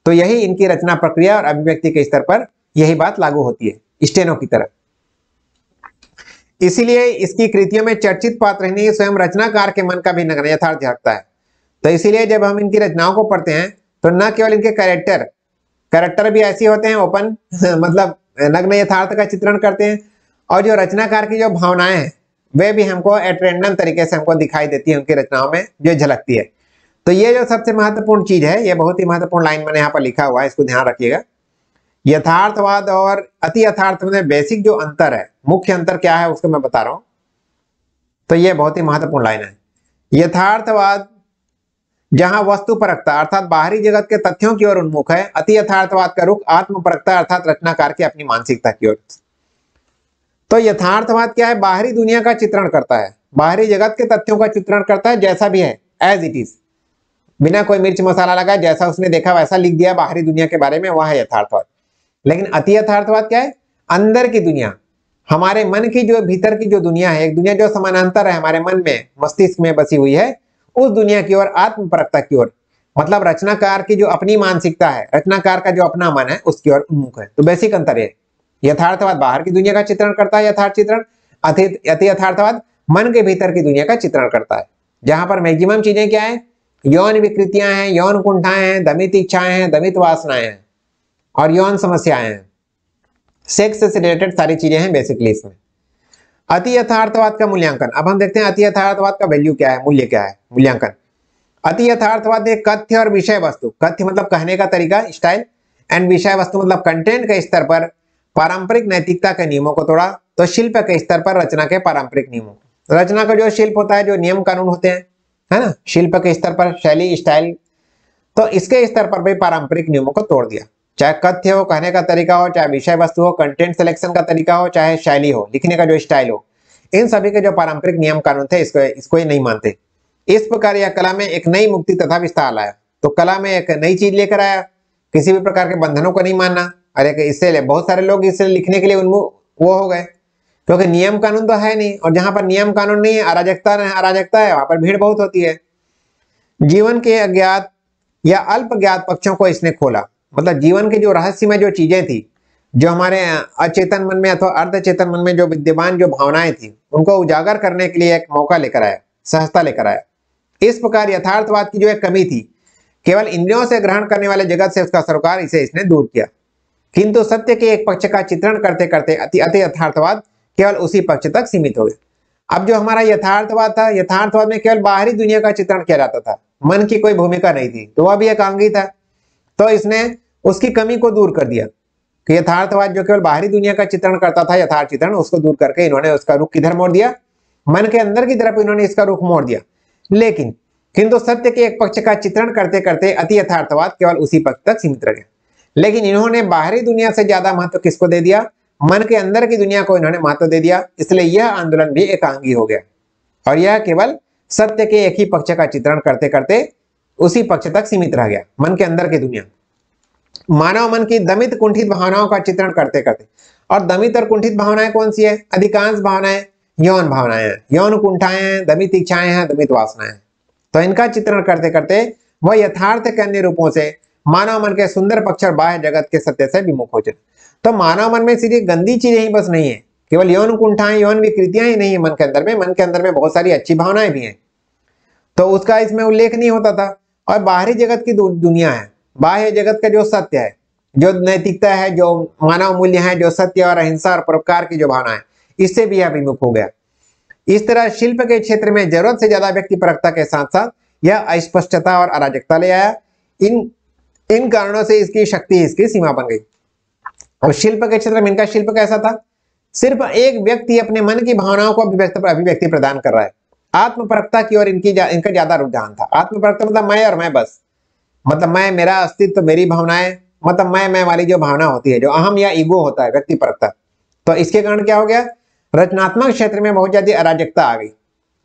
[SPEAKER 1] तो यही इनकी रचना प्रक्रिया और अभिव्यक्ति के स्तर पर यही बात लागू होती है स्टेनो की तरफ इसीलिए इसकी कृतियों में चर्चित पात्र ही नहीं स्वयं रचनाकार के मन का भी नग्न यथार्थ झाकता है तो इसीलिए जब हम इनकी रचनाओं को पढ़ते हैं तो न केवल इनके करेक्टर करेक्टर भी ऐसे होते हैं ओपन मतलब नग्न यथार्थ का चित्रण करते हैं और जो रचनाकार की जो भावनाएं हैं वे भी हमको एट्रेंडम तरीके से हमको दिखाई देती है उनकी रचनाओं में जो झलकती है तो ये जो सबसे महत्वपूर्ण चीज है ये बहुत ही महत्वपूर्ण लाइन मैंने यहाँ पर लिखा हुआ है इसको ध्यान रखिएगा यथार्थवाद और अति यथार्थ में बेसिक जो अंतर है मुख्य अंतर क्या है उसको मैं बता रहा हूं तो यह बहुत ही महत्वपूर्ण लाइन है यथार्थवाद जहां वस्तु परखता अर्थात बाहरी जगत के तथ्यों की ओर उन्मुख है अति यथार्थवाद का रुख परखता अर्थात रचनाकार की अपनी मानसिकता की ओर तो यथार्थवाद क्या है बाहरी दुनिया का चित्रण करता है बाहरी जगत के तथ्यों का चित्रण करता है जैसा भी है एज इट इज बिना कोई मिर्च मसाला लगा जैसा उसने देखा वैसा लिख दिया बाहरी दुनिया के बारे में वह है यथार्थवाद लेकिन अति यथार्थवाद क्या है अंदर की दुनिया हमारे मन की जो भीतर की जो दुनिया है एक दुनिया जो समानांतर है हमारे मन में मस्तिष्क में बसी हुई है उस दुनिया की ओर आत्मपरकता की ओर मतलब रचनाकार की जो अपनी मानसिकता है रचनाकार का जो अपना मन है उसकी ओर उन्मुख है तो बेसिक अंतर है यथार्थवाद बाहर की दुनिया का चित्रण करता है यथार्थ चित्रण अति यथार्थवाद मन के भीतर की दुनिया का चित्रण करता है जहां पर मैक्सिमम चीजें क्या है यौन विकृतियां हैं यौन कुंठाएं हैं दमित इच्छाएं हैं दमित वासनाएं हैं और यौन समस्याएं हैं सेक्स से रिलेटेड सारी चीजें हैं बेसिकली इसमें अति यथार्थवाद का मूल्यांकन अब हम देखते हैं अति यथार्थवाद का वैल्यू क्या है मूल्य क्या है मूल्यांकन अति यथार्थवाद में कथ्य और विषय वस्तु कथ्य मतलब कहने का तरीका स्टाइल एंड विषय वस्तु मतलब कंटेंट के स्तर पर पारंपरिक नैतिकता के नियमों को तोड़ा तो शिल्प के स्तर पर रचना के पारंपरिक नियमों को रचना का जो शिल्प होता है जो नियम कानून होते हैं है ना शिल्प के स्तर पर शैली स्टाइल तो इसके स्तर पर भी पारंपरिक नियमों को तोड़ दिया चाहे कथ्य हो कहने का तरीका हो चाहे विषय वस्तु हो कंटेंट सिलेक्शन का तरीका हो चाहे शैली हो लिखने का जो स्टाइल हो इन सभी के जो पारंपरिक नियम कानून थे इसको इसको ही नहीं मानते इस प्रकार यह कला में एक नई मुक्ति तथा विस्तार लाया तो कला में एक नई चीज लेकर आया किसी भी प्रकार के बंधनों को नहीं मानना और एक इससे बहुत सारे लोग इससे लिखने के लिए उन्मुख वो हो गए क्योंकि नियम कानून तो है नहीं और जहां पर नियम कानून नहीं है अराजकता अराजकता है वहां पर भीड़ बहुत होती है जीवन के अज्ञात या अल्प ज्ञात पक्षों को इसने खोला मतलब जीवन के जो रहस्य में जो चीजें थी जो हमारे अचेतन मन में अथवा अर्ध चेतन मन में जो विद्यमान जो भावनाएं थी उनको उजागर करने के लिए एक मौका लेकर आया सहजता लेकर आया इस प्रकार यथार्थवाद की जो एक कमी थी केवल इंद्रियों से ग्रहण करने वाले जगत से उसका सरोकार इसे इसने दूर किया किंतु सत्य के एक पक्ष का चित्रण करते करते अति अति यथार्थवाद केवल उसी पक्ष तक सीमित हो गया अब जो हमारा यथार्थवाद था यथार्थवाद में केवल बाहरी दुनिया का चित्रण किया जाता था मन की कोई भूमिका नहीं थी तो वह भी एक अंगी था तो इसने उसकी कमी को दूर कर दिया कि यथार्थवाद जो केवल बाहरी दुनिया का चित्रण करता था यथार्थ चित्रण उसको दूर करके इन्होंने उसका रुख किधर मोड़ दिया मन के अंदर की तरफ इन्होंने इसका रुख मोड़ दिया लेकिन किंतु सत्य के एक पक्ष का चित्रण करते करते अति यथार्थवाद केवल उसी पक्ष तक सीमित रह गया लेकिन इन्होंने बाहरी दुनिया से ज्यादा महत्व किसको दे दिया मन के अंदर की दुनिया को इन्होंने महत्व दे दिया इसलिए यह आंदोलन भी एकांगी हो गया और यह केवल सत्य के एक ही पक्ष का चित्रण करते करते उसी पक्ष तक सीमित रह गया मन के अंदर की दुनिया मानव मन की दमित कुंठित भावनाओं का चित्रण करते करते और दमित और कुंठित भावनाएं कौन सी है अधिकांश भावनाएं यौन भावनाएं हैं यौन कुंठाएं हैं दमित इच्छाएं हैं दमित वासनाएं हैं तो इनका चित्रण करते करते वह यथार्थ के अन्य रूपों से मानव मन के सुंदर पक्ष और बाह्य जगत के सत्य से विमुख हो चुके तो मानव मन में सिर्फ गंदी चीजें ही बस नहीं है केवल यौन कुंठाएं यौन विकृतियां ही नहीं है मन के अंदर में मन के अंदर में बहुत सारी अच्छी भावनाएं भी हैं तो उसका इसमें उल्लेख नहीं होता था और बाहरी जगत की दुनिया है बाह्य जगत का जो सत्य है जो नैतिकता है जो मानव मूल्य है जो सत्य और अहिंसा और परोपकार की जो भावना है इससे भी अभिमुख हो गया इस तरह शिल्प के क्षेत्र में जरूरत से ज्यादा व्यक्ति परकता के साथ साथ यह अस्पष्टता और अराजकता ले आया इन इन कारणों से इसकी शक्ति इसकी सीमा बन गई और शिल्प के क्षेत्र में इनका शिल्प कैसा था सिर्फ एक व्यक्ति अपने मन की भावनाओं को अभिव्यक्ति प्रदान कर रहा है आत्मपरकता की ओर इनकी जा, इनका ज्यादा रुझान था आत्मपरकता मतलब मैं और मैं बस मतलब मैं मेरा अस्तित्व तो मेरी भावनाएं मतलब मैं मैं वाली जो भावना होती है जो अहम या ईगो होता है व्यक्ति परकता तो इसके कारण क्या हो गया रचनात्मक क्षेत्र में बहुत ज्यादा अराजकता आ गई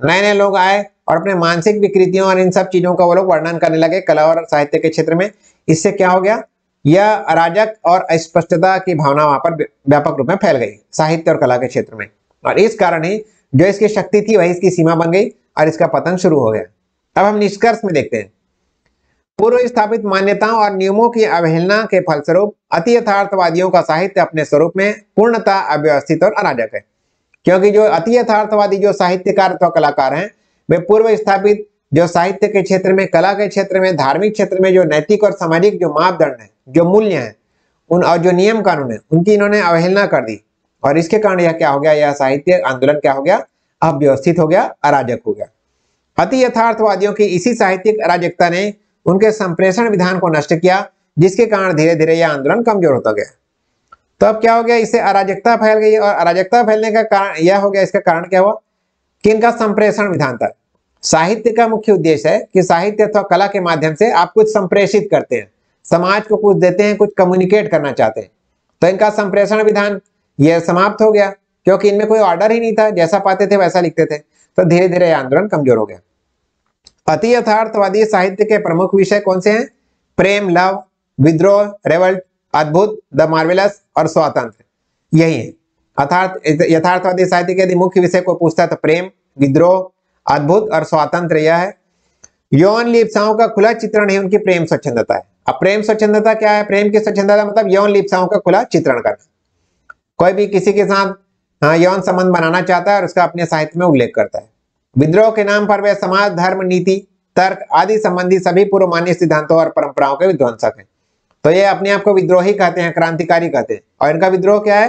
[SPEAKER 1] नए नए लोग आए और अपने मानसिक विकृतियों और इन सब चीजों का वो लोग वर्णन करने लगे कला और साहित्य के क्षेत्र में इससे क्या हो गया यह अराजक और अस्पष्टता की भावना वहां पर व्यापक रूप में फैल गई साहित्य और कला के क्षेत्र में और इस कारण ही जो इसकी शक्ति थी वही इसकी सीमा बन गई और इसका पतन शुरू हो गया तब हम निष्कर्ष में देखते हैं पूर्व स्थापित मान्यताओं और नियमों की अवहेलना के फलस्वरूप अति यथार्थवादियों का साहित्य अपने स्वरूप में पूर्णता अव्यवस्थित और अराजक है क्योंकि जो अति यथार्थवादी जो साहित्यकार अथवा कलाकार हैं वे पूर्व स्थापित जो साहित्य के क्षेत्र में कला के क्षेत्र में धार्मिक क्षेत्र में जो नैतिक और सामाजिक जो मापदंड है जो मूल्य है उन और जो नियम कानून है उनकी इन्होंने अवहेलना कर दी और इसके कारण यह क्या हो गया यह साहित्य आंदोलन क्या हो गया अव्यवस्थित हो गया अराजक हो गया अति यथार्थवादियों की इसी साहित्यिक अराजकता ने उनके संप्रेषण विधान को नष्ट किया जिसके कारण धीरे धीरे यह आंदोलन कमजोर होता गया तो अब क्या हो गया इससे अराजकता फैल गई और अराजकता फैलने का कारण यह हो गया इसका कारण क्या हुआ कि इनका संप्रेषण विधान था साहित्य का मुख्य उद्देश्य है कि साहित्य अथवा कला के माध्यम से आप कुछ संप्रेषित करते हैं समाज को कुछ देते हैं कुछ कम्युनिकेट करना चाहते हैं तो इनका संप्रेषण विधान यह समाप्त हो गया क्योंकि इनमें कोई ऑर्डर ही नहीं था जैसा पाते थे वैसा लिखते थे तो धीरे धीरे यह आंदोलन कमजोर हो गया अति यथार्थवादी साहित्य के प्रमुख विषय कौन से हैं प्रेम लव विद्रोह रेवल्ट अद्भुत द मार्वेलस और स्वातंत्र यही है यथार्थवादी साहित्य के यदि मुख्य विषय को पूछता है तो प्रेम विद्रोह अद्भुत और स्वातंत्र यह है यौन लिप्साओं का खुला चित्रण ही उनकी प्रेम स्वच्छंदता है अब प्रेम स्वच्छंदता क्या है प्रेम की स्वच्छंदता मतलब यौन लिप्साओं का खुला चित्रण करना कोई भी किसी के साथ हाँ, यौन संबंध बनाना चाहता है और उसका अपने साहित्य में उल्लेख करता है विद्रोह के नाम पर वे समाज धर्म नीति तर्क आदि संबंधी सभी पूर्व मान्य सिद्धांतों और परंपराओं के विध्वंसक हैं तो ये अपने आप को विद्रोही कहते हैं क्रांतिकारी कहते हैं और इनका विद्रोह क्या है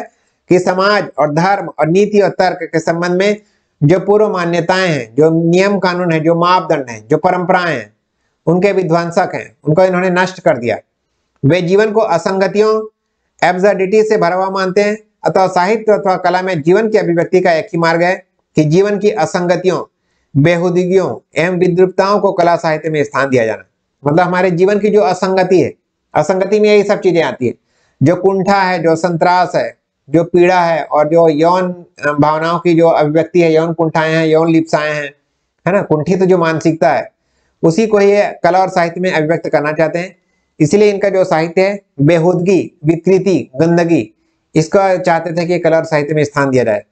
[SPEAKER 1] कि समाज और धर्म और नीति और तर्क के संबंध में जो पूर्व मान्यताएं हैं जो नियम कानून है जो मापदंड है जो परंपराएं हैं उनके विध्वंसक हैं उनको इन्होंने नष्ट कर दिया वे जीवन को असंगतियों एब्जर्डिटी से भरवा मानते हैं अतः साहित्य अथवा कला में जीवन की अभिव्यक्ति का एक ही मार्ग है कि जीवन की असंगतियों बेहुदगियों एवं विद्रुपताओं को कला साहित्य में स्थान दिया जाना मतलब हमारे जीवन की जो असंगति है असंगति में यही सब चीजें आती है जो कुंठा है जो संतरास है जो पीड़ा है और जो यौन भावनाओं की जो अभिव्यक्ति है यौन कुंठाएं हैं यौन लिप्साएं हैं है ना कुंठित तो जो मानसिकता है उसी को ही कला और साहित्य में अभिव्यक्त करना चाहते हैं इसलिए इनका जो साहित्य है बेहूदगी विकृति गंदगी इसका चाहते थे कि कलर साहित्य में स्थान दिया जाए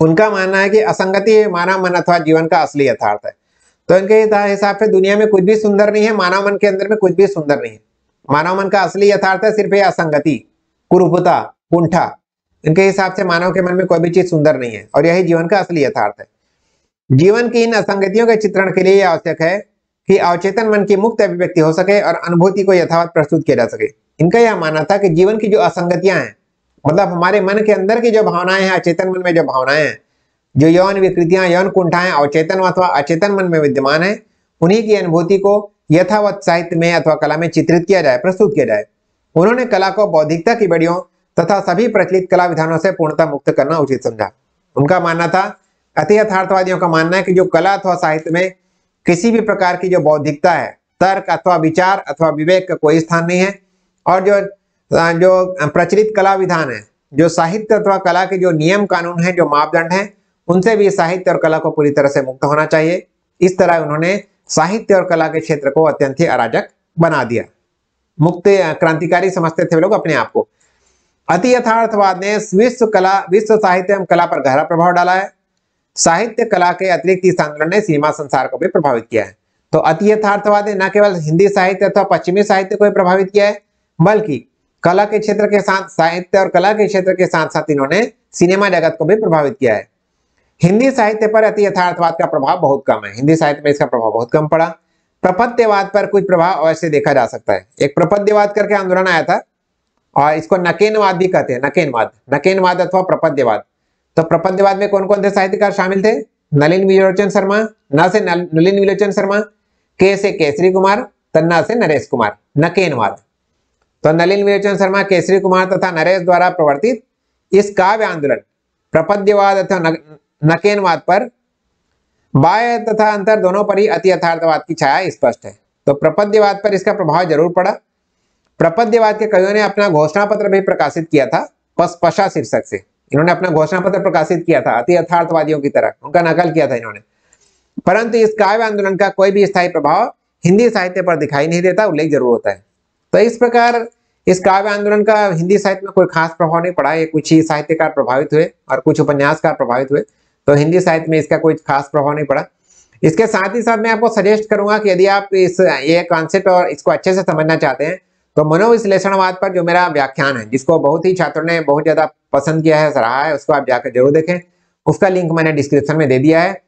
[SPEAKER 1] उनका मानना है कि असंगति मानव मन अथवा जीवन का असली यथार्थ है तो इनके हिसाब से दुनिया में कुछ भी सुंदर नहीं है मानव मन के अंदर में कुछ भी सुंदर नहीं है मानव मन का असली यथार्थ है सिर्फ ये असंगति कुरूपता कुंठा इनके हिसाब से मानव के मन में कोई भी चीज सुंदर नहीं है और यही जीवन का असली यथार्थ है जीवन की इन असंगतियों के चित्रण के लिए यह आवश्यक है कि अवचेतन मन की मुक्त अभिव्यक्ति हो सके और अनुभूति को यथावत प्रस्तुत किया जा सके इनका यह मानना था कि जीवन की जो असंगतियां हैं मतलब हमारे मन के अंदर की जो भावनाएं हैं अचेतन मन में जो भावनाएं हैं जो यौन विकृतियां यौन कुंठाएं अवचेतन अथवा अचेतन मन में विद्यमान है उन्हीं की अनुभूति को यथावत साहित्य में अथवा कला में चित्रित किया जाए प्रस्तुत किया जाए उन्होंने कला को बौद्धिकता की बड़ियों तथा सभी प्रचलित कला विधानों से पूर्णता मुक्त करना उचित समझा उनका मानना था अति यथार्थवादियों का मानना है कि जो कला अथवा साहित्य में किसी भी प्रकार की जो बौद्धिकता है तर्क अथवा विचार अथवा विवेक का कोई स्थान नहीं है और जो तो जो प्रचलित कला विधान है जो साहित्य अथवा कला के जो नियम कानून है जो मापदंड है उनसे भी साहित्य और कला को पूरी तरह से मुक्त होना चाहिए इस तरह उन्होंने साहित्य और कला के क्षेत्र को अत्यंत ही अराजक बना दिया मुक्त क्रांतिकारी समझते थे लोग अपने आप को अति यथार्थवाद ने विश्व कला विश्व साहित्य एवं कला पर गहरा प्रभाव डाला है साहित्य कला के अतिरिक्त इस आंदोलन ने सीमा संसार को भी प्रभावित किया है तो अति यथार्थवाद ने न केवल हिंदी साहित्य अथवा पश्चिमी साहित्य को भी प्रभावित किया है बल्कि कला के क्षेत्र के साथ साहित्य और कला के क्षेत्र के साथ साथ इन्होंने सिनेमा जगत को भी प्रभावित किया है हिंदी साहित्य पर अति यथार्थवाद का प्रभाव बहुत कम है हिंदी साहित्य में इसका प्रभाव बहुत कम पड़ा प्रपत्यवाद पर कुछ प्रभाव अवश्य देखा जा सकता है एक प्रपद्यवाद करके आंदोलन आया था और इसको नकेनवाद भी कहते हैं नकेनवाद नकेनवाद अथवा प्रपद्यवाद तो प्रपद्यवाद में कौन कौन से साहित्यकार शामिल थे नलिन विलोचन शर्मा न से नलिन विलोचन शर्मा के से केसरी कुमार तन्ना से नरेश कुमार नकेनवाद तो नलिन विरोचन शर्मा केसरी कुमार तथा नरेश द्वारा प्रवर्तित इस काव्य आंदोलन प्रपद्यवाद अथवा नकेनवाद पर बाह्य तथा अंतर दोनों पर ही अति यथार्थवाद की छाया स्पष्ट है तो प्रपद्यवाद पर इसका प्रभाव जरूर पड़ा प्रपद्यवाद के कवियों ने अपना घोषणा पत्र भी प्रकाशित किया था पशा शीर्षक से इन्होंने अपना घोषणा पत्र प्रकाशित किया था अति यथार्थवादियों की तरह उनका नकल किया था इन्होंने परंतु इस काव्य आंदोलन का कोई भी स्थायी प्रभाव हिंदी साहित्य पर दिखाई नहीं देता उल्लेख जरूर होता है तो इस प्रकार इस काव्य आंदोलन का हिंदी साहित्य में कोई खास प्रभाव नहीं पड़ा ये कुछ ही साहित्यकार प्रभावित हुए और कुछ उपन्यासकार प्रभावित हुए तो हिंदी साहित्य में इसका कोई खास प्रभाव नहीं पड़ा इसके साथ ही साथ मैं आपको सजेस्ट करूंगा कि यदि आप इस ये कॉन्सेप्ट और इसको अच्छे से समझना चाहते हैं तो मनोविश्लेषणवाद पर जो मेरा व्याख्यान है जिसको बहुत ही छात्रों ने बहुत ज्यादा पसंद किया है सराहा है उसको आप जाकर जरूर देखें उसका लिंक मैंने डिस्क्रिप्शन में दे दिया है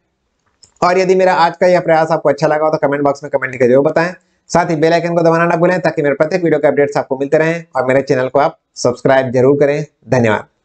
[SPEAKER 1] और यदि मेरा आज का यह प्रयास आपको अच्छा लगा हो तो कमेंट बॉक्स में कमेंट लिखकर जरूर बताएं साथ ही बेल आइकन को दबाना ना भूलें ताकि मेरे प्रत्येक वीडियो के अपडेट्स आपको मिलते रहें और मेरे चैनल को आप सब्सक्राइब जरूर करें धन्यवाद